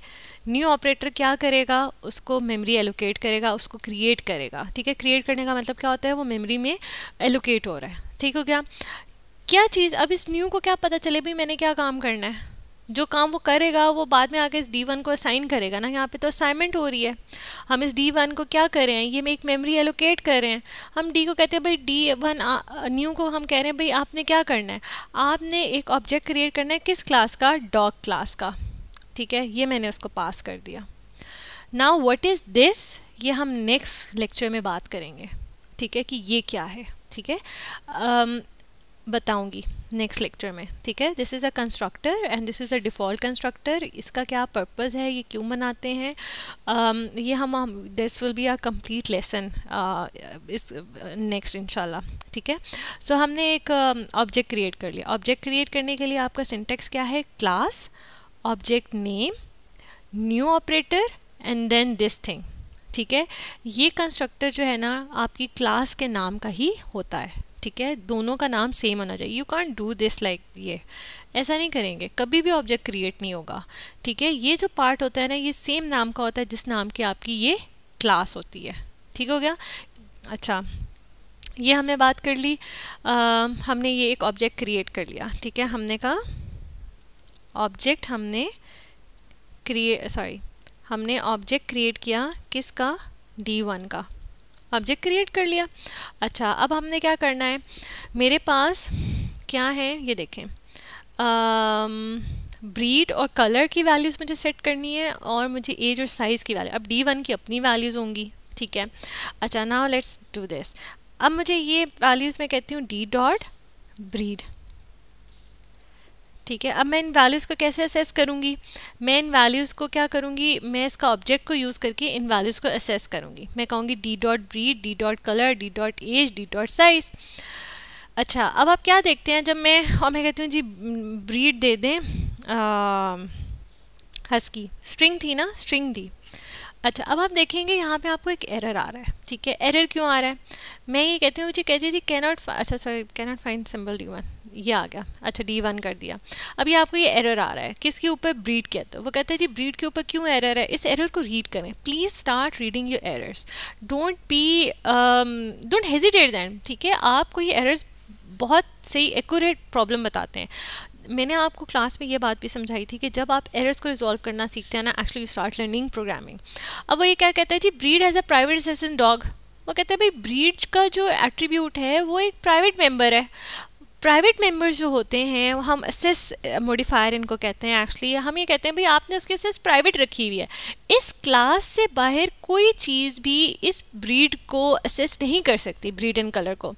न्यू ऑपरेटर क्या करेगा उसको मेमोरी एलोकेट करेगा उसको क्रिएट करेगा ठीक है क्रिएट करने का मतलब क्या होता है वो मेमोरी में एलोकेट हो रहा है ठीक हो गया क्या चीज़ अब इस न्यू को क्या पता चले भाई मैंने क्या काम करना है जो काम वो करेगा वो बाद में आके इस डी वन को असाइन करेगा ना यहाँ पे तो असाइनमेंट हो रही है हम इस डी वन को क्या कर रहे हैं ये में एक मेमोरी एलोकेट कर रहे हैं हम डी को कहते हैं भाई डी वन न्यू को हम कह रहे हैं भाई आपने क्या करना है आपने एक ऑब्जेक्ट क्रिएट करना है किस क्लास का डॉग क्लास का ठीक है ये मैंने उसको पास कर दिया नाउ वट इज़ दिस ये हम नेक्स्ट लेक्चर में बात करेंगे ठीक है कि ये क्या है ठीक है बताऊँगी नेक्स्ट लेक्चर में ठीक है this is a constructor and this is a default constructor इसका क्या पर्पज़ है ये क्यों मनाते हैं um, ये हम this will be a complete lesson इस नेक्स्ट इंशाल्लाह ठीक है सो so, हमने एक ऑब्जेक्ट uh, क्रिएट कर लिया ऑब्जेक्ट क्रिएट करने के लिए आपका सिंटेक्स क्या है class object name new operator and then this thing ठीक है ये कंस्ट्रक्टर जो है ना आपकी क्लास के नाम का ही होता है ठीक है दोनों का नाम सेम होना चाहिए you can't do this like ये ऐसा नहीं करेंगे कभी भी ऑब्जेक्ट क्रिएट नहीं होगा ठीक है ये जो पार्ट होता है ना ये सेम नाम का होता है जिस नाम की आपकी ये क्लास होती है ठीक हो गया अच्छा ये हमने बात कर ली आ, हमने ये एक ऑब्जेक्ट क्रिएट कर लिया ठीक है हमने कहा ऑब्जेक्ट हमने क्रिएट सॉरी हमने ऑब्जेक्ट क्रिएट किया किसका डी वन का ऑब्जेक्ट क्रिएट कर लिया अच्छा अब हमने क्या करना है मेरे पास क्या है ये देखें ब्रीड और कलर की वैल्यूज़ मुझे सेट करनी है और मुझे एज और साइज़ की वैल्यू अब डी वन की अपनी वैल्यूज़ होंगी ठीक है अच्छा नाउ लेट्स डू दिस अब मुझे ये वैल्यूज़ मैं कहती हूँ डी डॉट ब्रीड ठीक है अब मैं इन वैल्यूज़ को कैसे असेस करूँगी मैं इन वैल्यूज़ को क्या करूँगी मैं इसका ऑब्जेक्ट को यूज़ करके इन वैल्यूज़ को असेस करूँगी मैं कहूँगी D dot breed D dot colour D dot age D dot size अच्छा अब आप क्या देखते हैं जब मैं और मैं कहती हूँ जी ब्रीड दे दें हस्की स्ट्रिंग थी ना स्ट्रिंग दी अच्छा अब आप देखेंगे यहाँ पे आपको एक एरर आ रहा है ठीक है एरर क्यों आ रहा है मैं ये कहती हूँ जी कहती थी कैनॉट अच्छा sorry cannot find symbol D one ये आ गया अच्छा डी वन कर दिया अभी आपको ये एरर आ रहा है किसके ऊपर ब्रीड कहते हैं वो कहते हैं जी ब्रीड के ऊपर क्यों एरर है इस एरर को रीड करें please start reading your errors don't be don't hesitate then ठीक है आपको ये एरर्स बहुत सही एक्यूरेट प्रॉब्लम बताते हैं मैंने आपको क्लास में ये बात भी समझाई थी कि जब आप एरर्स को रिजॉल्व करना सीखते हैं ना एक्चुअली स्टार्ट लर्निंग प्रोग्रामिंग अब वो ये क्या कहता है जी breed has a private access in dog वो कहते हैं भाई ब्रीड का जो एट्रीब्यूट है वो एक प्राइवेट मेंबर है प्राइवेट मेंबर्स जो होते हैं हम असेस मोडिफायर इनको कहते हैं एक्चुअली हम ये कहते हैं भाई आपने उसकी सिस प्राइवेट रखी हुई है इस क्लास से बाहर कोई चीज़ भी इस ब्रीड को असेस नहीं कर सकती ब्रीड एंड कलर को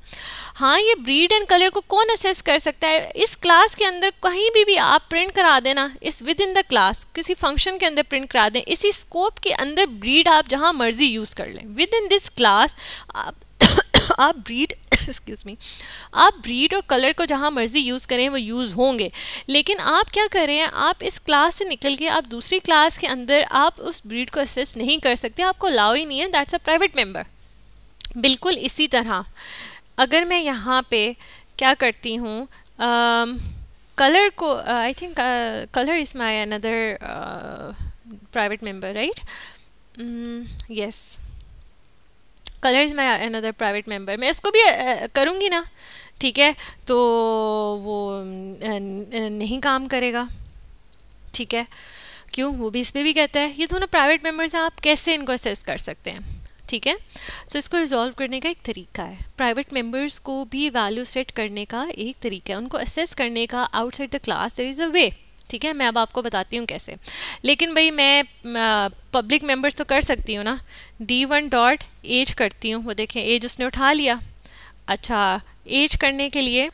हाँ ये ब्रीड एंड कलर को कौन असेस कर सकता है इस क्लास के अंदर कहीं भी भी आप प्रिंट करा देना इस विद इन द क्लास किसी फंक्शन के अंदर प्रिंट करा दें इसी स्कोप के अंदर ब्रीड आप जहाँ मर्जी यूज़ कर लें विद इन दिस क्लास आप ब्रीड एक्सक्यूज़ मी आप ब्रीड और कलर को जहाँ मर्ज़ी यूज़ करें वो यूज़ होंगे लेकिन आप क्या कर रहे हैं आप इस क्लास से निकल के आप दूसरी क्लास के अंदर आप उस ब्रीड को असेस नहीं कर सकते आपको अलाउ ही नहीं है दैट्स अ प्राइवेट मेम्बर बिल्कुल इसी तरह अगर मैं यहाँ पे क्या करती हूँ कलर को I think colour is my another private member right yes colour is my another private member मैं इसको भी करूँगी ना ठीक है तो वो नहीं काम करेगा ठीक है क्यों वो भी इसमें भी कहता है ये दोनों प्राइवेट मेम्बर्स हैं आप कैसे इनको असेस कर सकते हैं ठीक है सो इसको रिजॉल्व करने का एक तरीका है प्राइवेट मेम्बर्स को भी वैल्यू सेट करने का एक तरीका है उनको असेस करने का outside the class there is a way ठीक है मैं अब आपको बताती हूँ कैसे लेकिन भाई मैं पब्लिक मेंबर्स तो कर सकती हूँ ना डी वन डॉट एज करती हूँ वो देखें एज उसने उठा लिया अच्छा एज करने के लिए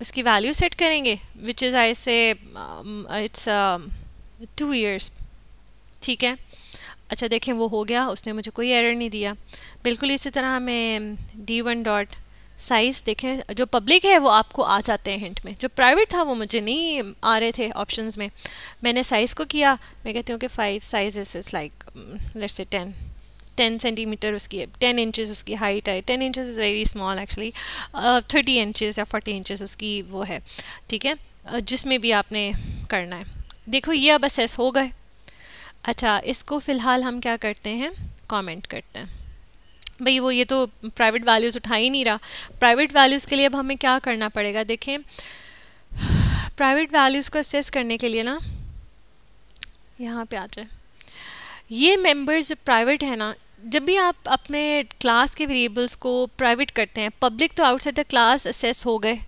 उसकी वैल्यू सेट करेंगे विच इज़ आई से इट्स टू ईयर्स ठीक है अच्छा देखें वो हो गया उसने मुझे कोई एरर नहीं दिया बिल्कुल इसी तरह मैं डी वन डॉट साइज़ देखें जो पब्लिक है वो आपको आ जाते हैं हिंट में जो प्राइवेट था वो मुझे नहीं आ रहे थे ऑप्शंस में मैंने साइज़ को किया मैं कहती हूँ कि five size is like let's say ten ten centimetre उसकी टेन इंचज़ उसकी हाइट है ten inches is very small actually thirty inches या फोर्टी इंचज़ उसकी वो है ठीक है uh, जिसमें भी आपने करना है देखो ये अब असेस हो गए अच्छा इसको फ़िलहाल हम क्या करते हैं कॉमेंट करते हैं भाई वो ये तो प्राइवेट वैल्यूज़ उठा ही नहीं रहा प्राइवेट वैल्यूज़ के लिए अब हमें क्या करना पड़ेगा देखें प्राइवेट वैल्यूज़ को असेस करने के लिए ना यहाँ पे आ जाए ये मेंबर्स जो प्राइवेट है ना जब भी आप अपने क्लास के वेरिएबल्स को प्राइवेट करते हैं पब्लिक तो आउटसाइड द क्लास असेस हो गए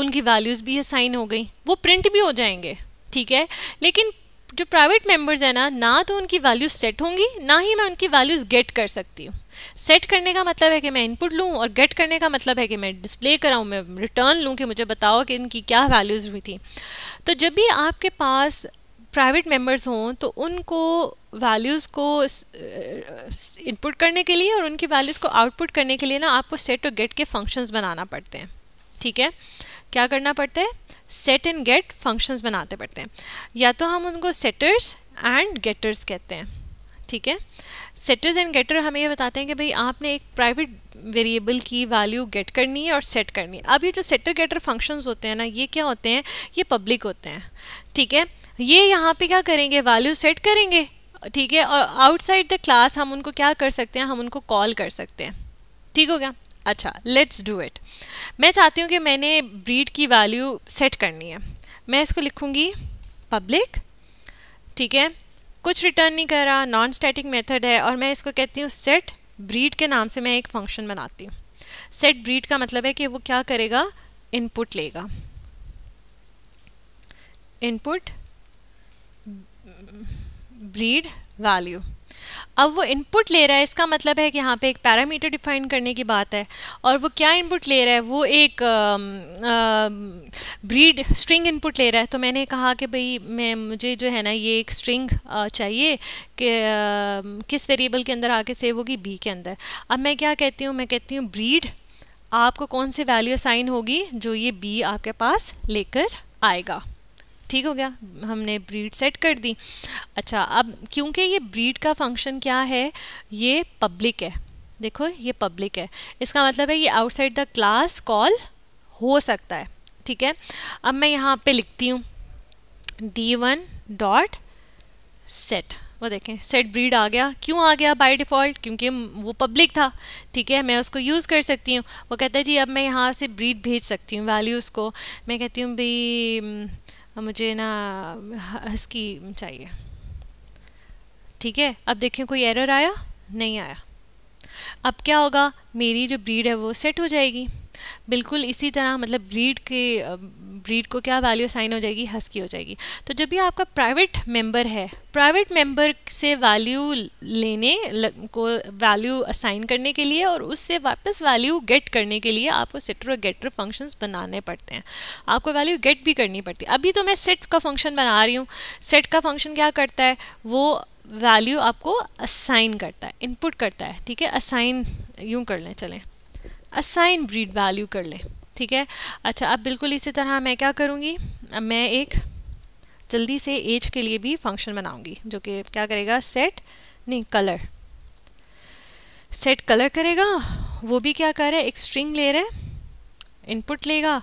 उनकी वैल्यूज़ भी असाइन हो गई वो प्रिंट भी हो जाएंगे ठीक है लेकिन जो प्राइवेट मेंबर्स हैं ना ना तो उनकी वैल्यूज सेट होंगी ना ही मैं उनकी वैल्यूज गेट कर सकती हूँ सेट करने का मतलब है कि मैं इनपुट लूँ और गेट करने का मतलब है कि मैं डिस्प्ले कराऊँ मैं रिटर्न लूँ कि मुझे बताओ कि इनकी क्या वैल्यूज़ हुई थी तो जब भी आपके पास प्राइवेट मेंबर्स हों तो उनको वैल्यूज़ को इनपुट uh, करने के लिए और उनकी वैल्यूज़ को आउटपुट करने के लिए ना आपको सेट और गेट के फंक्शंस बनाना पड़ते हैं ठीक है क्या करना पड़ता है सेट एंड गेट फंक्शंस बनाते पड़ते हैं या तो हम उनको सेटर्स एंड गेटर्स कहते हैं ठीक है सेटर्स एंड गेटर हमें ये बताते हैं कि भाई आपने एक प्राइवेट वेरिएबल की वैल्यू गेट करनी है और सेट करनी है अब ये जो सेटर गेटर फंक्शंस होते हैं ना ये क्या होते हैं ये पब्लिक होते हैं ठीक है ये यहाँ पे क्या करेंगे वैल्यू सेट करेंगे ठीक है और आउटसाइड द क्लास हम उनको क्या कर सकते हैं हम उनको कॉल कर सकते हैं ठीक हो गया अच्छा लेट्स डू इट मैं चाहती हूँ कि मैंने ब्रीड की वैल्यू सेट करनी है मैं इसको लिखूँगी पब्लिक ठीक है कुछ रिटर्न नहीं कर रहा नॉन स्टैटिक मेथड है और मैं इसको कहती हूँ सेट ब्रीड के नाम से मैं एक फंक्शन बनाती हूँ सेट ब्रीड का मतलब है कि वो क्या करेगा इनपुट लेगा इनपुट ब्रीड वैल्यू अब वो इनपुट ले रहा है इसका मतलब है कि यहाँ पे एक पैरामीटर डिफाइन करने की बात है और वो क्या इनपुट ले रहा है वो एक ब्रीड स्ट्रिंग इनपुट ले रहा है तो मैंने कहा कि भाई मैं मुझे जो है ना ये एक स्ट्रिंग चाहिए कि किस वेरिएबल के अंदर आके सेव होगी बी के अंदर अब मैं क्या कहती हूँ मैं कहती हूँ ब्रीड आपको कौन सी वैल्यू साइन होगी जो ये बी आपके पास लेकर आएगा ठीक हो गया हमने ब्रीड सेट कर दी अच्छा अब क्योंकि ये ब्रीड का फंक्शन क्या है ये पब्लिक है देखो ये पब्लिक है इसका मतलब है ये आउटसाइड द क्लास कॉल हो सकता है ठीक है अब मैं यहाँ पे लिखती हूँ डी वन डॉट सेट वो देखें सेट ब्रीड आ गया क्यों आ गया बाय डिफ़ॉल्ट क्योंकि वो पब्लिक था ठीक है मैं उसको यूज़ कर सकती हूँ वो कहता है जी अब मैं यहाँ से ब्रीड भेज सकती हूँ वैल्यूज़ को मैं कहती हूँ भाई हाँ, मुझे ना हस्की चाहिए ठीक है अब देखें कोई एरर आया नहीं आया अब क्या होगा मेरी जो ब्रीड है वो सेट हो जाएगी बिल्कुल इसी तरह मतलब ब्रीड के ब्रीड को क्या वैल्यू साइन हो जाएगी हस्की हो जाएगी तो जब भी आपका प्राइवेट मेंबर है प्राइवेट मेंबर से वैल्यू लेने को वैल्यू असाइन करने के लिए और उससे वापस वैल्यू गेट करने के लिए आपको सेटर और गेटर फंक्शंस बनाने पड़ते हैं आपको वैल्यू गेट भी करनी पड़ती है अभी तो मैं सेट का फंक्शन बना रही हूँ सेट का फंक्शन क्या करता है वो वैल्यू आपको असाइन करता है इनपुट करता है ठीक है असाइन यूँ कर लें चलें असाइन ब्रीड वैल्यू कर लें ठीक है अच्छा अब बिल्कुल इसी तरह मैं क्या करूँगी मैं एक जल्दी से एज के लिए भी फंक्शन बनाऊँगी जो कि क्या करेगा सेट नहीं कलर सेट कलर करेगा वो भी क्या करे एक स्ट्रिंग ले रहे इनपुट लेगा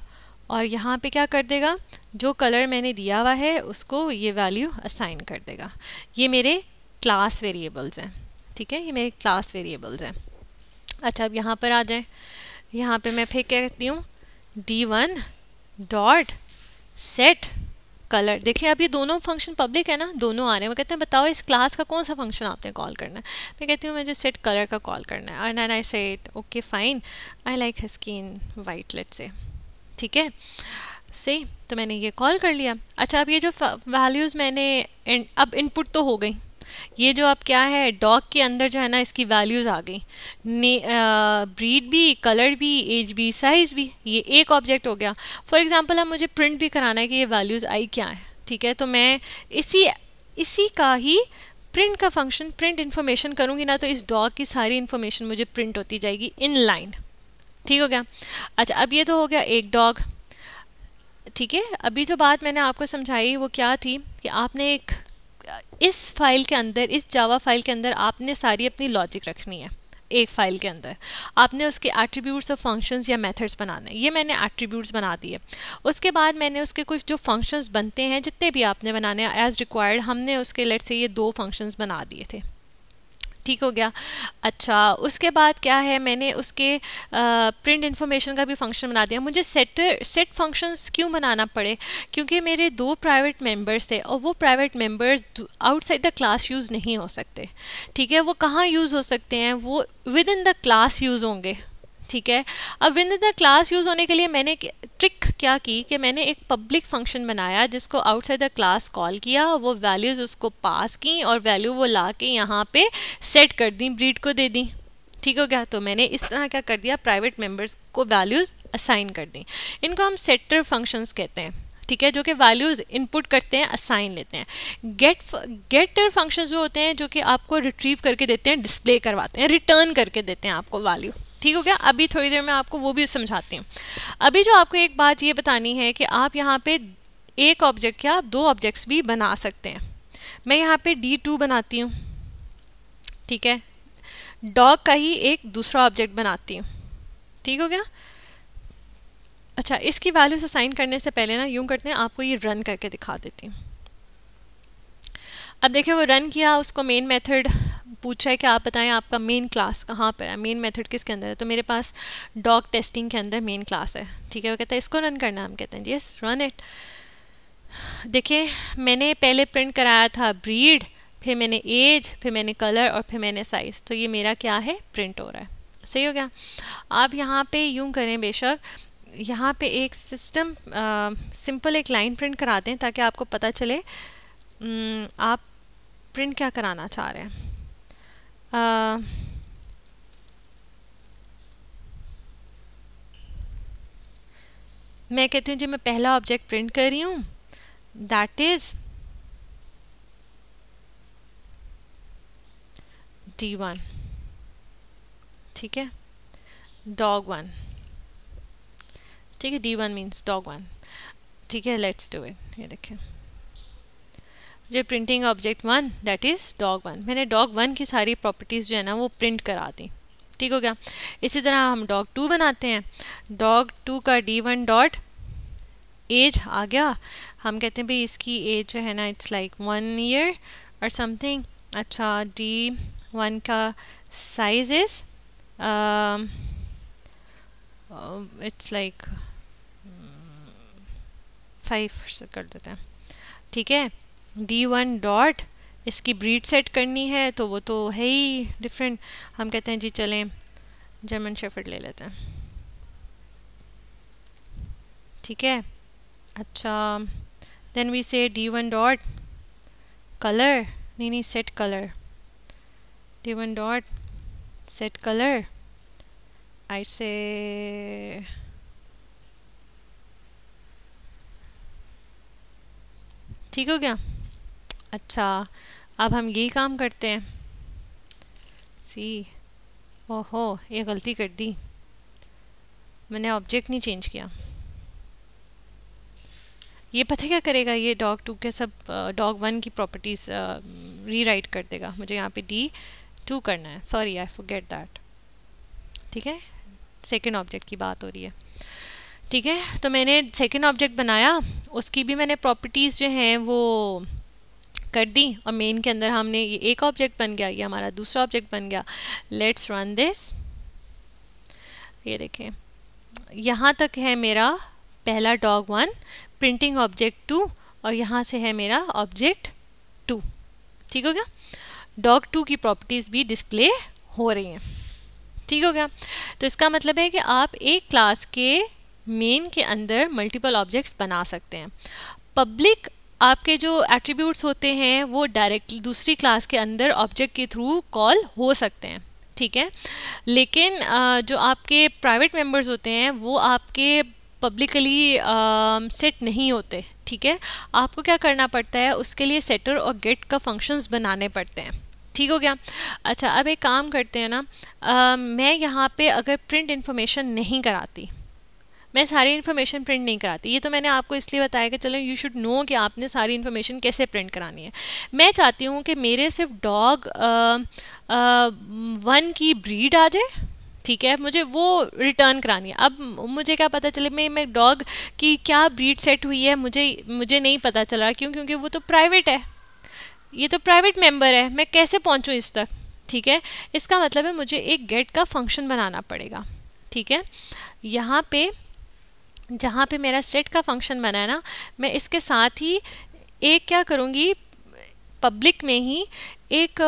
और यहाँ पे क्या कर देगा जो कलर मैंने दिया हुआ है उसको ये वैल्यू असाइन कर देगा ये मेरे क्लास वेरिएबल्स हैं ठीक है ये मेरे क्लास वेरिएबल्स हैं अच्छा अब यहाँ पर आ जाए यहाँ पे मैं फिर कहती हूँ D one dot set colour देखिए अब ये दोनों फंक्शन पब्लिक है ना दोनों आ रहे हैं वो कहते हैं बताओ इस क्लास का कौन सा फंक्शन आपने कॉल करना है मैं कहती हूँ मुझे सेट कलर का कॉल करना है and and I set okay fine I like है स्किन वाइट लेट से ठीक है सही तो मैंने ये कॉल कर लिया अच्छा अब ये जो वैल्यूज़ मैंने अब इनपुट तो हो गई ये जो आप क्या है डॉग के अंदर जो है ना इसकी वैल्यूज़ आ गई ब्रीड भी कलर भी एज भी साइज़ भी ये एक ऑब्जेक्ट हो गया फॉर एग्ज़ाम्पल अब मुझे प्रिंट भी कराना है कि ये वैल्यूज़ आई क्या है ठीक है तो मैं इसी इसी का ही प्रिंट का फंक्शन प्रिंट इन्फॉर्मेशन करूँगी ना तो इस डॉग की सारी इन्फॉर्मेशन मुझे प्रिंट होती जाएगी इन लाइन ठीक हो गया अच्छा अब ये तो हो गया एक डॉग ठीक है अभी जो बात मैंने आपको समझाई वो क्या थी कि आपने एक इस फाइल के अंदर इस जावा फाइल के अंदर आपने सारी अपनी लॉजिक रखनी है एक फ़ाइल के अंदर आपने उसके एट्रीब्यूट्स और फंक्शंस या मेथड्स बनाने ये मैंने एट्रीब्यूट्स बना दिए उसके बाद मैंने उसके कुछ जो फंक्शंस बनते हैं जितने भी आपने बनाने एज़ रिक्वायर्ड हमने उसके लेट से ये दो फंक्शंस बना दिए थे ठीक हो गया अच्छा उसके बाद क्या है मैंने उसके प्रिंट इन्फॉर्मेशन का भी फंक्शन बना दिया मुझे सेट सेट फंक्शंस क्यों बनाना पड़े क्योंकि मेरे दो प्राइवेट मेंबर्स थे और वो private members outside the class use नहीं हो सकते ठीक है वो कहाँ यूज़ हो सकते हैं वो with in the class use होंगे ठीक है अब with in the class use होने के लिए मैंने ट्रिक क्या की कि मैंने एक पब्लिक फंक्शन बनाया जिसको आउटसाइड द क्लास कॉल किया वो वैल्यूज़ उसको पास की और वैल्यू वो ला के यहाँ पे सेट कर दी ब्रीड को दे दी ठीक हो गया तो मैंने इस तरह क्या कर दिया प्राइवेट मेम्बर्स को वैल्यूज़ असाइन कर दी इनको हम सेटर फंक्शंस कहते हैं ठीक है जो कि वैल्यूज़ इनपुट करते हैं असाइन लेते हैं गेट गेटर फंक्शंस जो होते हैं जो कि आपको रिट्रीव करके देते हैं डिस्प्ले करवाते हैं रिटर्न करके देते हैं आपको वैल्यू ठीक हो गया अभी थोड़ी देर में आपको वो भी समझाती हूँ अभी जो आपको एक बात ये बतानी है कि आप यहाँ पे एक ऑब्जेक्ट क्या आप दो ऑब्जेक्ट्स भी बना सकते हैं मैं यहाँ पे डी टू बनाती हूँ ठीक है डॉग का ही एक दूसरा ऑब्जेक्ट बनाती हूँ ठीक हो गया अच्छा इसकी वैल्यूज असाइन करने से पहले ना यूँ करते हैं आपको ये रन करके दिखा देती हूँ अब देखिए वो रन किया उसको मेन मेथड पूछा है कि आप बताएं आपका मेन क्लास कहाँ पर है मेन मेथड किसके अंदर है तो मेरे पास डॉग टेस्टिंग के अंदर मेन क्लास है ठीक है वो कहता है इसको रन करना हम कहते हैं यस रन इट देखिए मैंने पहले प्रिंट कराया था ब्रीड फिर मैंने एज फिर मैंने कलर और फिर मैंने साइज़ तो ये मेरा क्या है प्रिंट हो रहा है सही हो गया आप यहाँ पे यूँ करें बेशक यहाँ पे एक सिस्टम सिंपल एक लाइन प्रिंट कराते हैं ताकि आपको पता चले आप प्रिंट क्या कराना चाह रहे हैं मैं कहती हूँ जी मैं पहला ऑब्जेक्ट प्रिंट कर रही हूँ दैट इज डी वन ठीक है डॉग वन ठीक है D one means dog one ठीक है लेट्स डू इट ये देखें जो printing object one that is dog one मैंने डॉग वन की सारी प्रॉपर्टीज़ जो है ना वो प्रिंट करा दी ठीक हो गया इसी तरह हम डॉग टू बनाते हैं डॉग टू का डी वन डॉट एज आ गया हम कहते हैं भाई इसकी एज जो है ना इट्स लाइक वन ईयर और समथिंग अच्छा डी वन का size is it's like five कर देते हैं ठीक है डी वन डॉट इसकी ब्रीड सेट करनी है तो वो तो है ही डिफरेंट हम कहते हैं जी चलें जर्मन शेफर्ड ले लेते हैं ठीक है अच्छा then we say D one dot colour नहीं नहीं set colour D one dot set colour I say ठीक हो गया अच्छा अब हम यही काम करते हैं सी ओहो ये गलती कर दी मैंने ऑब्जेक्ट नहीं चेंज किया ये पता क्या करेगा ये डॉग टू के सब डॉग वन की प्रॉपर्टीज़ री राइट कर देगा मुझे यहाँ पे डी टू करना है सॉरी आई फॉरगेट दैट ठीक है सेकेंड ऑब्जेक्ट की बात हो रही है ठीक है तो मैंने सेकेंड ऑब्जेक्ट बनाया उसकी भी मैंने प्रॉपर्टीज़ जो हैं वो कर दी और मेन के अंदर हमने ये एक ऑब्जेक्ट बन गया ये हमारा दूसरा ऑब्जेक्ट बन गया लेट्स रन दिस ये देखें यहाँ तक है मेरा पहला dog one printing object two और यहाँ से है मेरा ऑब्जेक्ट टू ठीक हो गया डॉग टू की प्रॉपर्टीज़ भी डिस्प्ले हो रही हैं ठीक हो गया तो इसका मतलब है कि आप एक क्लास के मेन के अंदर मल्टीपल ऑब्जेक्ट्स बना सकते हैं पब्लिक आपके जो एट्रीब्यूट्स होते हैं वो डायरेक्टली दूसरी क्लास के अंदर ऑब्जेक्ट के थ्रू कॉल हो सकते हैं ठीक है लेकिन जो आपके प्राइवेट मेंबर्स होते हैं वो आपके पब्लिकली सेट नहीं होते ठीक है आपको क्या करना पड़ता है उसके लिए सेटर और गेट का फंक्शंस बनाने पड़ते हैं ठीक हो गया अच्छा अब एक काम करते हैं ना मैं यहाँ पे अगर प्रिंट इन्फॉर्मेशन नहीं कराती मैं सारी इन्फॉर्मेशन प्रिंट नहीं कराती ये तो मैंने आपको इसलिए बताया कि चलो यू शुड नो कि आपने सारी इन्फॉर्मेशन कैसे प्रिंट करानी है मैं चाहती हूँ कि मेरे सिर्फ डॉग वन की ब्रीड आ जाए ठीक है मुझे वो रिटर्न करानी है अब मुझे क्या पता चले मैं मैं डॉग की क्या ब्रीड सेट हुई है मुझे मुझे नहीं पता चला क्यों क्योंकि वो तो प्राइवेट है ये तो प्राइवेट मेंबर है मैं कैसे पहुंचूं इस तक ठीक है इसका मतलब है मुझे एक गेट का फंक्शन बनाना पड़ेगा ठीक है यहाँ पे जहाँ पे मेरा सेट का फंक्शन बना है ना मैं इसके साथ ही एक क्या करूँगी पब्लिक में ही एक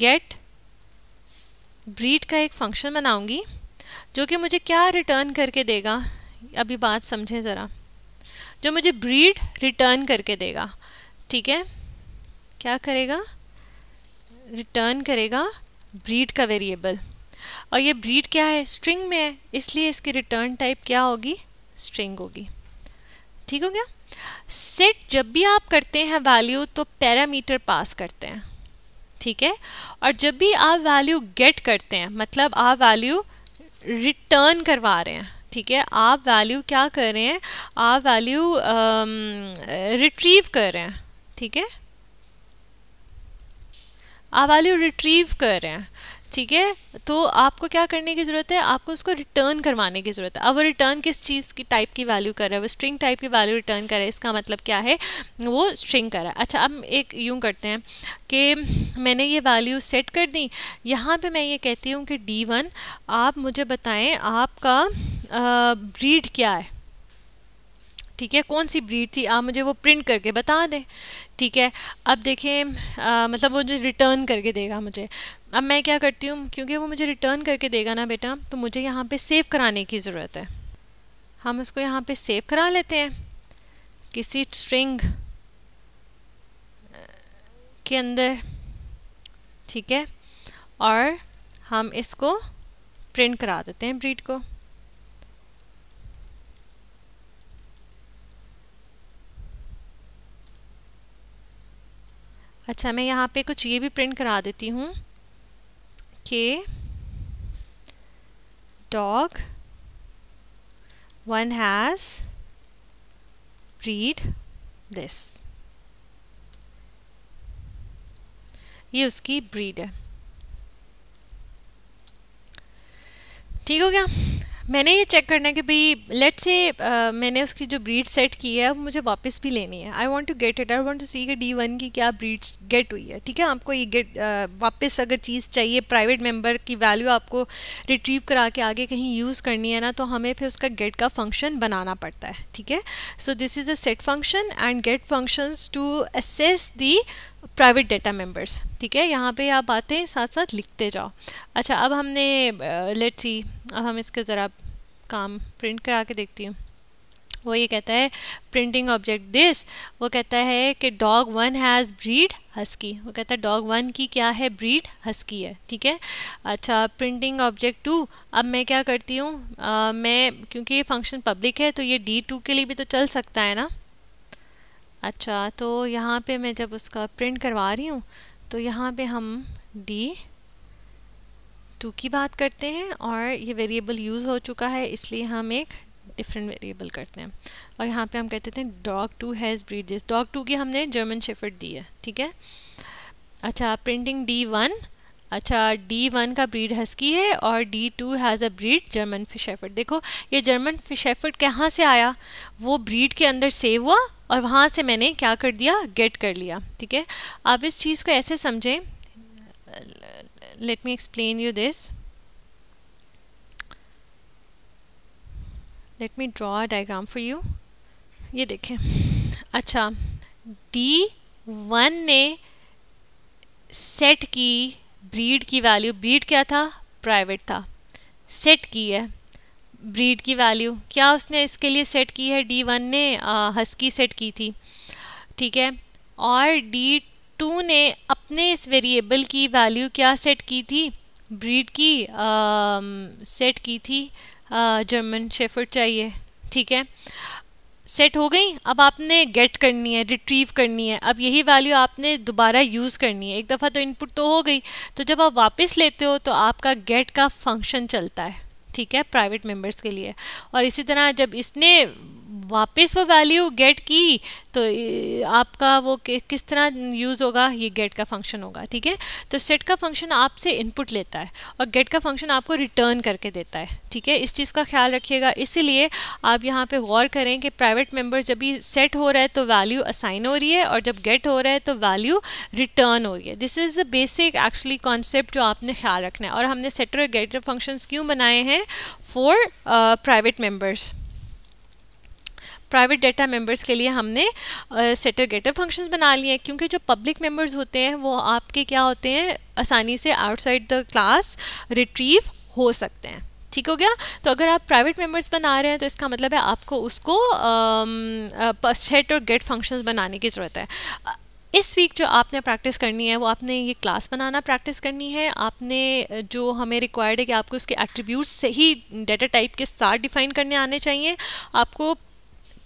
गेट ब्रीड का एक फंक्शन बनाऊँगी जो कि मुझे क्या रिटर्न करके देगा अभी बात समझें ज़रा जो मुझे ब्रीड रिटर्न करके देगा ठीक है क्या करेगा रिटर्न करेगा ब्रीड का वेरिएबल और ये ब्रीड क्या है स्ट्रिंग में है इसलिए इसकी रिटर्न टाइप क्या होगी स्ट्रिंग होगी ठीक हो गया सेट जब भी आप करते हैं वैल्यू तो पैरामीटर पास करते हैं ठीक है और जब भी आप वैल्यू गेट करते हैं मतलब आप वैल्यू रिटर्न करवा रहे हैं ठीक है आप वैल्यू क्या कर रहे हैं आप वैल्यू रिट्रीव um, कर रहे हैं ठीक है आप वैल्यू रिट्रीव कर रहे हैं ठीक है तो आपको क्या करने की ज़रूरत है आपको उसको रिटर्न करवाने की ज़रूरत है अब वो रिटर्न किस चीज़ की टाइप की वैल्यू कर रहा है वो स्ट्रिंग टाइप की वैल्यू रिटर्न कर रहा है इसका मतलब क्या है वो स्ट्रिंग कर रहा है अच्छा अब एक यूँ करते हैं कि मैंने ये वैल्यू सेट कर दी यहाँ पे मैं ये कहती हूँ कि डी वन आप मुझे बताएं आपका ब्रीड क्या है ठीक है कौन सी ब्रीड थी आप मुझे वो प्रिंट करके बता दें ठीक है अब देखें आ, मतलब वो जो रिटर्न करके देगा मुझे अब मैं क्या करती हूँ क्योंकि वो मुझे रिटर्न करके देगा ना बेटा तो मुझे यहाँ पे सेव कराने की ज़रूरत है हम उसको यहाँ पे सेव करा लेते हैं किसी स्ट्रिंग के अंदर ठीक है और हम इसको प्रिंट करा देते हैं ब्रीड को अच्छा मैं यहाँ पे कुछ ये भी प्रिंट करा देती हूँ k dog one has read this ये उसकी ब्रीड है ठीक हो गया मैंने ये चेक करना है कि भाई लेट से uh, मैंने उसकी जो ब्रीड सेट की है मुझे वापस भी लेनी है I want to get it I want to see कि डी वन की क्या ब्रीड्स गेट हुई है ठीक है आपको ये गेट uh, वापस अगर चीज़ चाहिए प्राइवेट मेम्बर की वैल्यू आपको रिट्रीव करा के आगे कहीं यूज़ करनी है ना तो हमें फिर उसका गेट का फंक्शन बनाना पड़ता है ठीक है so this is a set function and get functions to access the private data members ठीक है यहाँ पे आप आते हैं साथ साथ लिखते जाओ अच्छा अब हमने लेट्स uh, सी अब हम इसका ज़रा काम प्रिंट करा के देखती हूँ वो ये कहता है प्रिंटिंग ऑब्जेक्ट दिस वो कहता है कि dog one has breed husky वो कहता है डॉग वन की क्या है ब्रीड हस्की है ठीक है अच्छा प्रिंटिंग ऑब्जेक्ट टू अब मैं क्या करती हूँ मैं क्योंकि ये फंक्शन पब्लिक है तो ये डी टू के लिए भी तो चल सकता है ना अच्छा तो यहाँ पे मैं जब उसका प्रिंट करवा रही हूँ तो यहाँ पे हम डी टू की बात करते हैं और ये वेरिएबल यूज़ हो चुका है इसलिए हम एक डिफरेंट वेरिएबल करते हैं और यहाँ पे हम कहते थे dog two has breed this dog two की हमने जर्मन शेफर्ड दी है ठीक है अच्छा प्रिंटिंग डी वन अच्छा डी वन का ब्रीड हस्की है और D two has a breed German shepherd देखो ये जर्मन फिशेफर्ड कहाँ से आया वो ब्रीड के अंदर सेव हुआ और वहाँ से मैंने क्या कर दिया गेट कर लिया ठीक है आप इस चीज़ को ऐसे समझें let me explain you this let me draw a diagram for you ये देखें अच्छा डी वन ने सेट की ब्रीड की वैल्यू ब्रीड क्या था प्राइवेट था सेट की है ब्रीड की वैल्यू क्या उसने इसके लिए सेट की है डी वन ने हस्की सेट की थी ठीक है और डी टू ने अपने इस वेरिएबल की वैल्यू क्या सेट की थी ब्रीड की सेट सेट की थी जर्मन शेफर्ड चाहिए ठीक है सेट हो गई अब आपने गेट करनी है रिट्रीव करनी है अब यही वैल्यू आपने दोबारा यूज़ करनी है एक दफ़ा तो इनपुट तो हो गई तो जब आप वापस लेते हो तो आपका गेट का फंक्शन चलता है ठीक है प्राइवेट मेंबर्स के लिए और इसी तरह जब इसने वापस वो वैल्यू गेट की तो आपका वो किस तरह यूज़ होगा ये गेट का फंक्शन होगा ठीक है तो सेट का फंक्शन आपसे इनपुट लेता है और गेट का फंक्शन आपको रिटर्न करके देता है ठीक है इस चीज़ का ख्याल रखिएगा इसीलिए आप यहाँ पे गौर करें कि प्राइवेट मेम्बर जब भी सेट हो रहा है तो वैल्यू असाइन हो रही है और जब गेट हो रहा है तो वैल्यू रिटर्न हो रही है this is the basic actually concept जो आपने ख्याल रखना है और हमने सेटर और गेटर फंक्शन क्यों बनाए हैं for private members private data members के लिए हमने सेटर गेटर फंक्शंस बना लिए हैं क्योंकि जो पब्लिक मेंबर्स होते हैं वो आपके क्या होते हैं आसानी से आउटसाइड द क्लास रिट्रीव हो सकते हैं ठीक हो गया तो अगर आप प्राइवेट मेंबर्स बना रहे हैं तो इसका मतलब है आपको उसको सेट और गेट फंक्शंस बनाने की ज़रूरत है इस वीक जो आपने प्रैक्टिस करनी है वो आपने ये क्लास बनाना प्रैक्टिस करनी है आपने जो हमें रिक्वायर्ड है कि आपको उसके एट्रीब्यूट से ही डेटा टाइप के साथ डिफाइन करने आने चाहिए आपको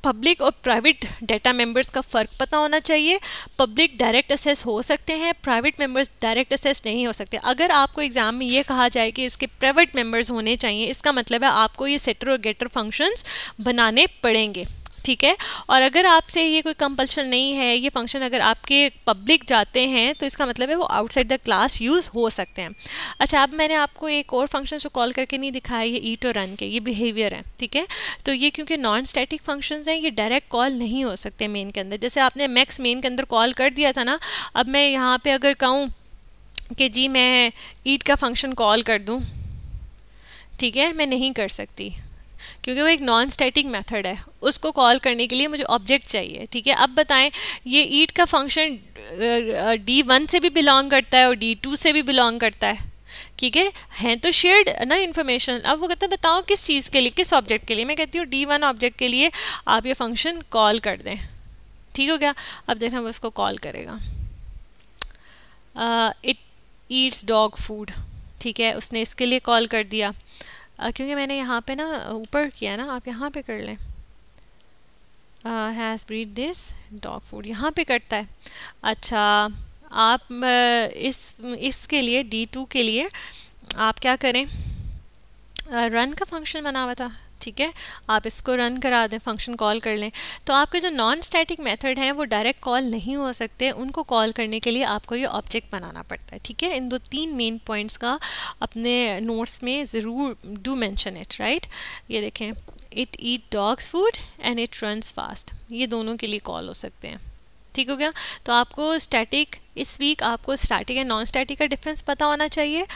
पब्लिक और प्राइवेट डेटा मेंबर्स का फ़र्क पता होना चाहिए पब्लिक डायरेक्ट असेस हो सकते हैं प्राइवेट मेंबर्स डायरेक्ट असेस नहीं हो सकते अगर आपको एग्ज़ाम में ये कहा जाए कि इसके प्राइवेट मेंबर्स होने चाहिए इसका मतलब है आपको ये सेटर और गेटर फंक्शंस बनाने पड़ेंगे ठीक है और अगर आपसे ये कोई कंपल्शन नहीं है ये फंक्शन अगर आपके पब्लिक जाते हैं तो इसका मतलब है वो आउटसाइड द क्लास यूज़ हो सकते हैं अच्छा अब मैंने आपको एक और फंक्शन जो कॉल करके नहीं दिखाया ये ईट और रन के ये बिहेवियर है ठीक है तो ये क्योंकि नॉन स्टैटिक फंक्शन हैं ये डायरेक्ट कॉल नहीं हो सकते मेन के अंदर जैसे आपने मैक्स मेन के अंदर कॉल कर दिया था ना अब मैं यहाँ पर अगर कहूँ कि जी मैं ईट का फंक्शन कॉल कर दूँ ठीक है मैं नहीं कर सकती क्योंकि वो एक नॉन स्टैटिक मेथड है उसको कॉल करने के लिए मुझे ऑब्जेक्ट चाहिए ठीक है अब बताएं ये ईट का फंक्शन डी वन से भी बिलोंग करता है और डी टू से भी बिलोंग करता है ठीक है हैं तो शेयर्ड ना इन्फॉर्मेशन अब वो कहता है बताओ किस चीज़ के लिए किस ऑब्जेक्ट के लिए मैं कहती हूँ डी वन ऑब्जेक्ट के लिए आप ये फंक्शन कॉल कर दें ठीक हो गया अब देखना वो उसको कॉल करेगा इट ईट्स डॉग फूड ठीक है उसने इसके लिए कॉल कर दिया क्योंकि मैंने यहाँ पे ना ऊपर किया ना आप यहाँ पे कर लें has breed this dog food यहाँ पे कटता है अच्छा आप इस इसके लिए डी टू के लिए आप क्या करें रन का फंक्शन बना हुआ था ठीक है आप इसको रन करा दें फंक्शन कॉल कर लें तो आपके जो नॉन स्टैटिक मेथड हैं वो डायरेक्ट कॉल नहीं हो सकते उनको कॉल करने के लिए आपको ये ऑब्जेक्ट बनाना पड़ता है ठीक है इन दो तीन मेन पॉइंट्स का अपने नोट्स में ज़रूर डू मैंशन इट राइट ये देखें it eat dogs food and it runs fast ये दोनों के लिए कॉल हो सकते हैं ठीक हो गया तो आपको स्टैटिक इस वीक आपको स्टैटिक एंड नॉन स्टैटिक का डिफरेंस पता होना चाहिए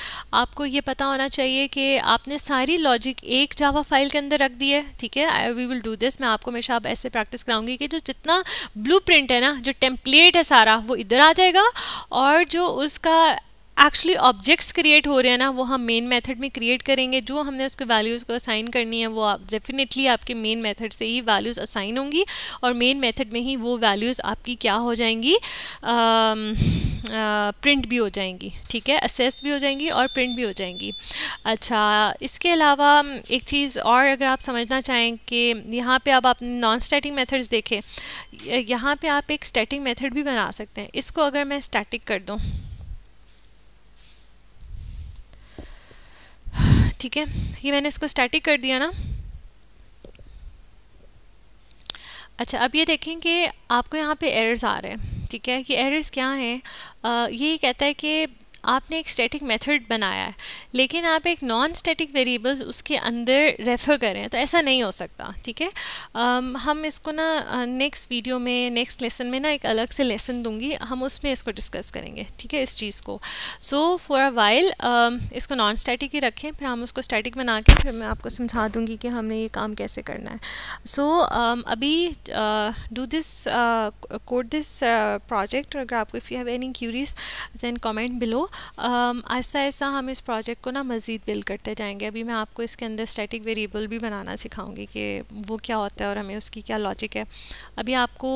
आपको ये पता होना चाहिए कि आपने सारी लॉजिक एक जावा फाइल के अंदर रख दी है ठीक है वी विल डू दिस मैं आपको हमेशा आप ऐसे प्रैक्टिस कराऊंगी कि जो जितना ब्लू है ना जो टेम्पलेट है सारा वो इधर आ जाएगा और जो उसका एक्चुअली ऑब्जेक्ट्स क्रिएट हो रहे हैं ना वो हम मेन मेथड में क्रिएट करेंगे जो हमने उसके वैल्यूज़ को असाइन करनी है वो आप डेफिनेटली आपके मेन मेथड से ही वैल्यूज़ असाइन होंगी और मेन मेथड में ही वो वैल्यूज़ आपकी क्या हो जाएंगी प्रिंट भी हो जाएंगी ठीक है असेस भी हो जाएंगी और प्रिंट भी हो जाएंगी अच्छा इसके अलावा एक चीज़ और अगर आप समझना चाहें कि यहाँ पे आप नॉन स्टैटिक मेथड्स देखें यहाँ पे आप एक स्टैटिक मेथड भी बना सकते हैं इसको अगर मैं स्टैटिक कर दूँ ठीक है ये मैंने इसको स्टैटिक कर दिया ना अच्छा अब ये देखें कि आपको यहाँ पे एरर्स आ रहे हैं ठीक है कि एरर्स क्या हैं ये कहता है कि आपने एक स्टैटिक मेथड बनाया है लेकिन आप एक नॉन स्टैटिक वेरिएबल्स उसके अंदर रेफ़र करें तो ऐसा नहीं हो सकता ठीक है हम इसको ना नेक्स्ट वीडियो में नेक्स्ट लेसन में ना एक अलग से लेसन दूंगी हम उसमें इसको डिस्कस करेंगे ठीक है इस चीज़ को सो फॉर अ वाइल इसको नॉन स्टैटिक ही रखें फिर हम उसको स्टैटिक बना के फिर मैं आपको समझा दूँगी कि हमने ये काम कैसे करना है सो so, um, अभी do this code this project अगर आपको if you have any queries then comment below Um, आहिस्ता आहिस्ता हम इस प्रोजेक्ट को ना मज़ीद बिल्ड करते जाएंगे अभी मैं आपको इसके अंदर स्टैटिक वेरिएबल भी बनाना सिखाऊंगी कि वो क्या होता है और हमें उसकी क्या लॉजिक है अभी आपको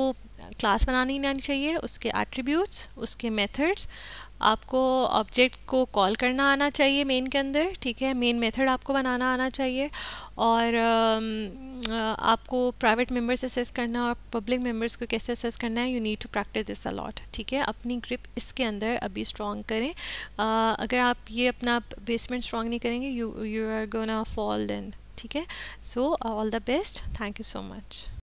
क्लास बनानी नहीं आनी चाहिए उसके एट्रीब्यूट्स उसके मेथड्स आपको ऑब्जेक्ट को कॉल करना आना चाहिए मेन के अंदर ठीक है मेन मेथड आपको बनाना आना चाहिए और um, uh, आपको प्राइवेट मेंबर्स असेस करना और पब्लिक मेम्बर्स को कैसे असेस करना है you need to practice this a lot ठीक है अपनी ग्रिप इसके अंदर अभी स्ट्रॉन्ग करें uh, अगर आप ये अपना बेसमेंट स्ट्रॉन्ग नहीं करेंगे you you are gonna fall then ठीक है so all the best thank you so much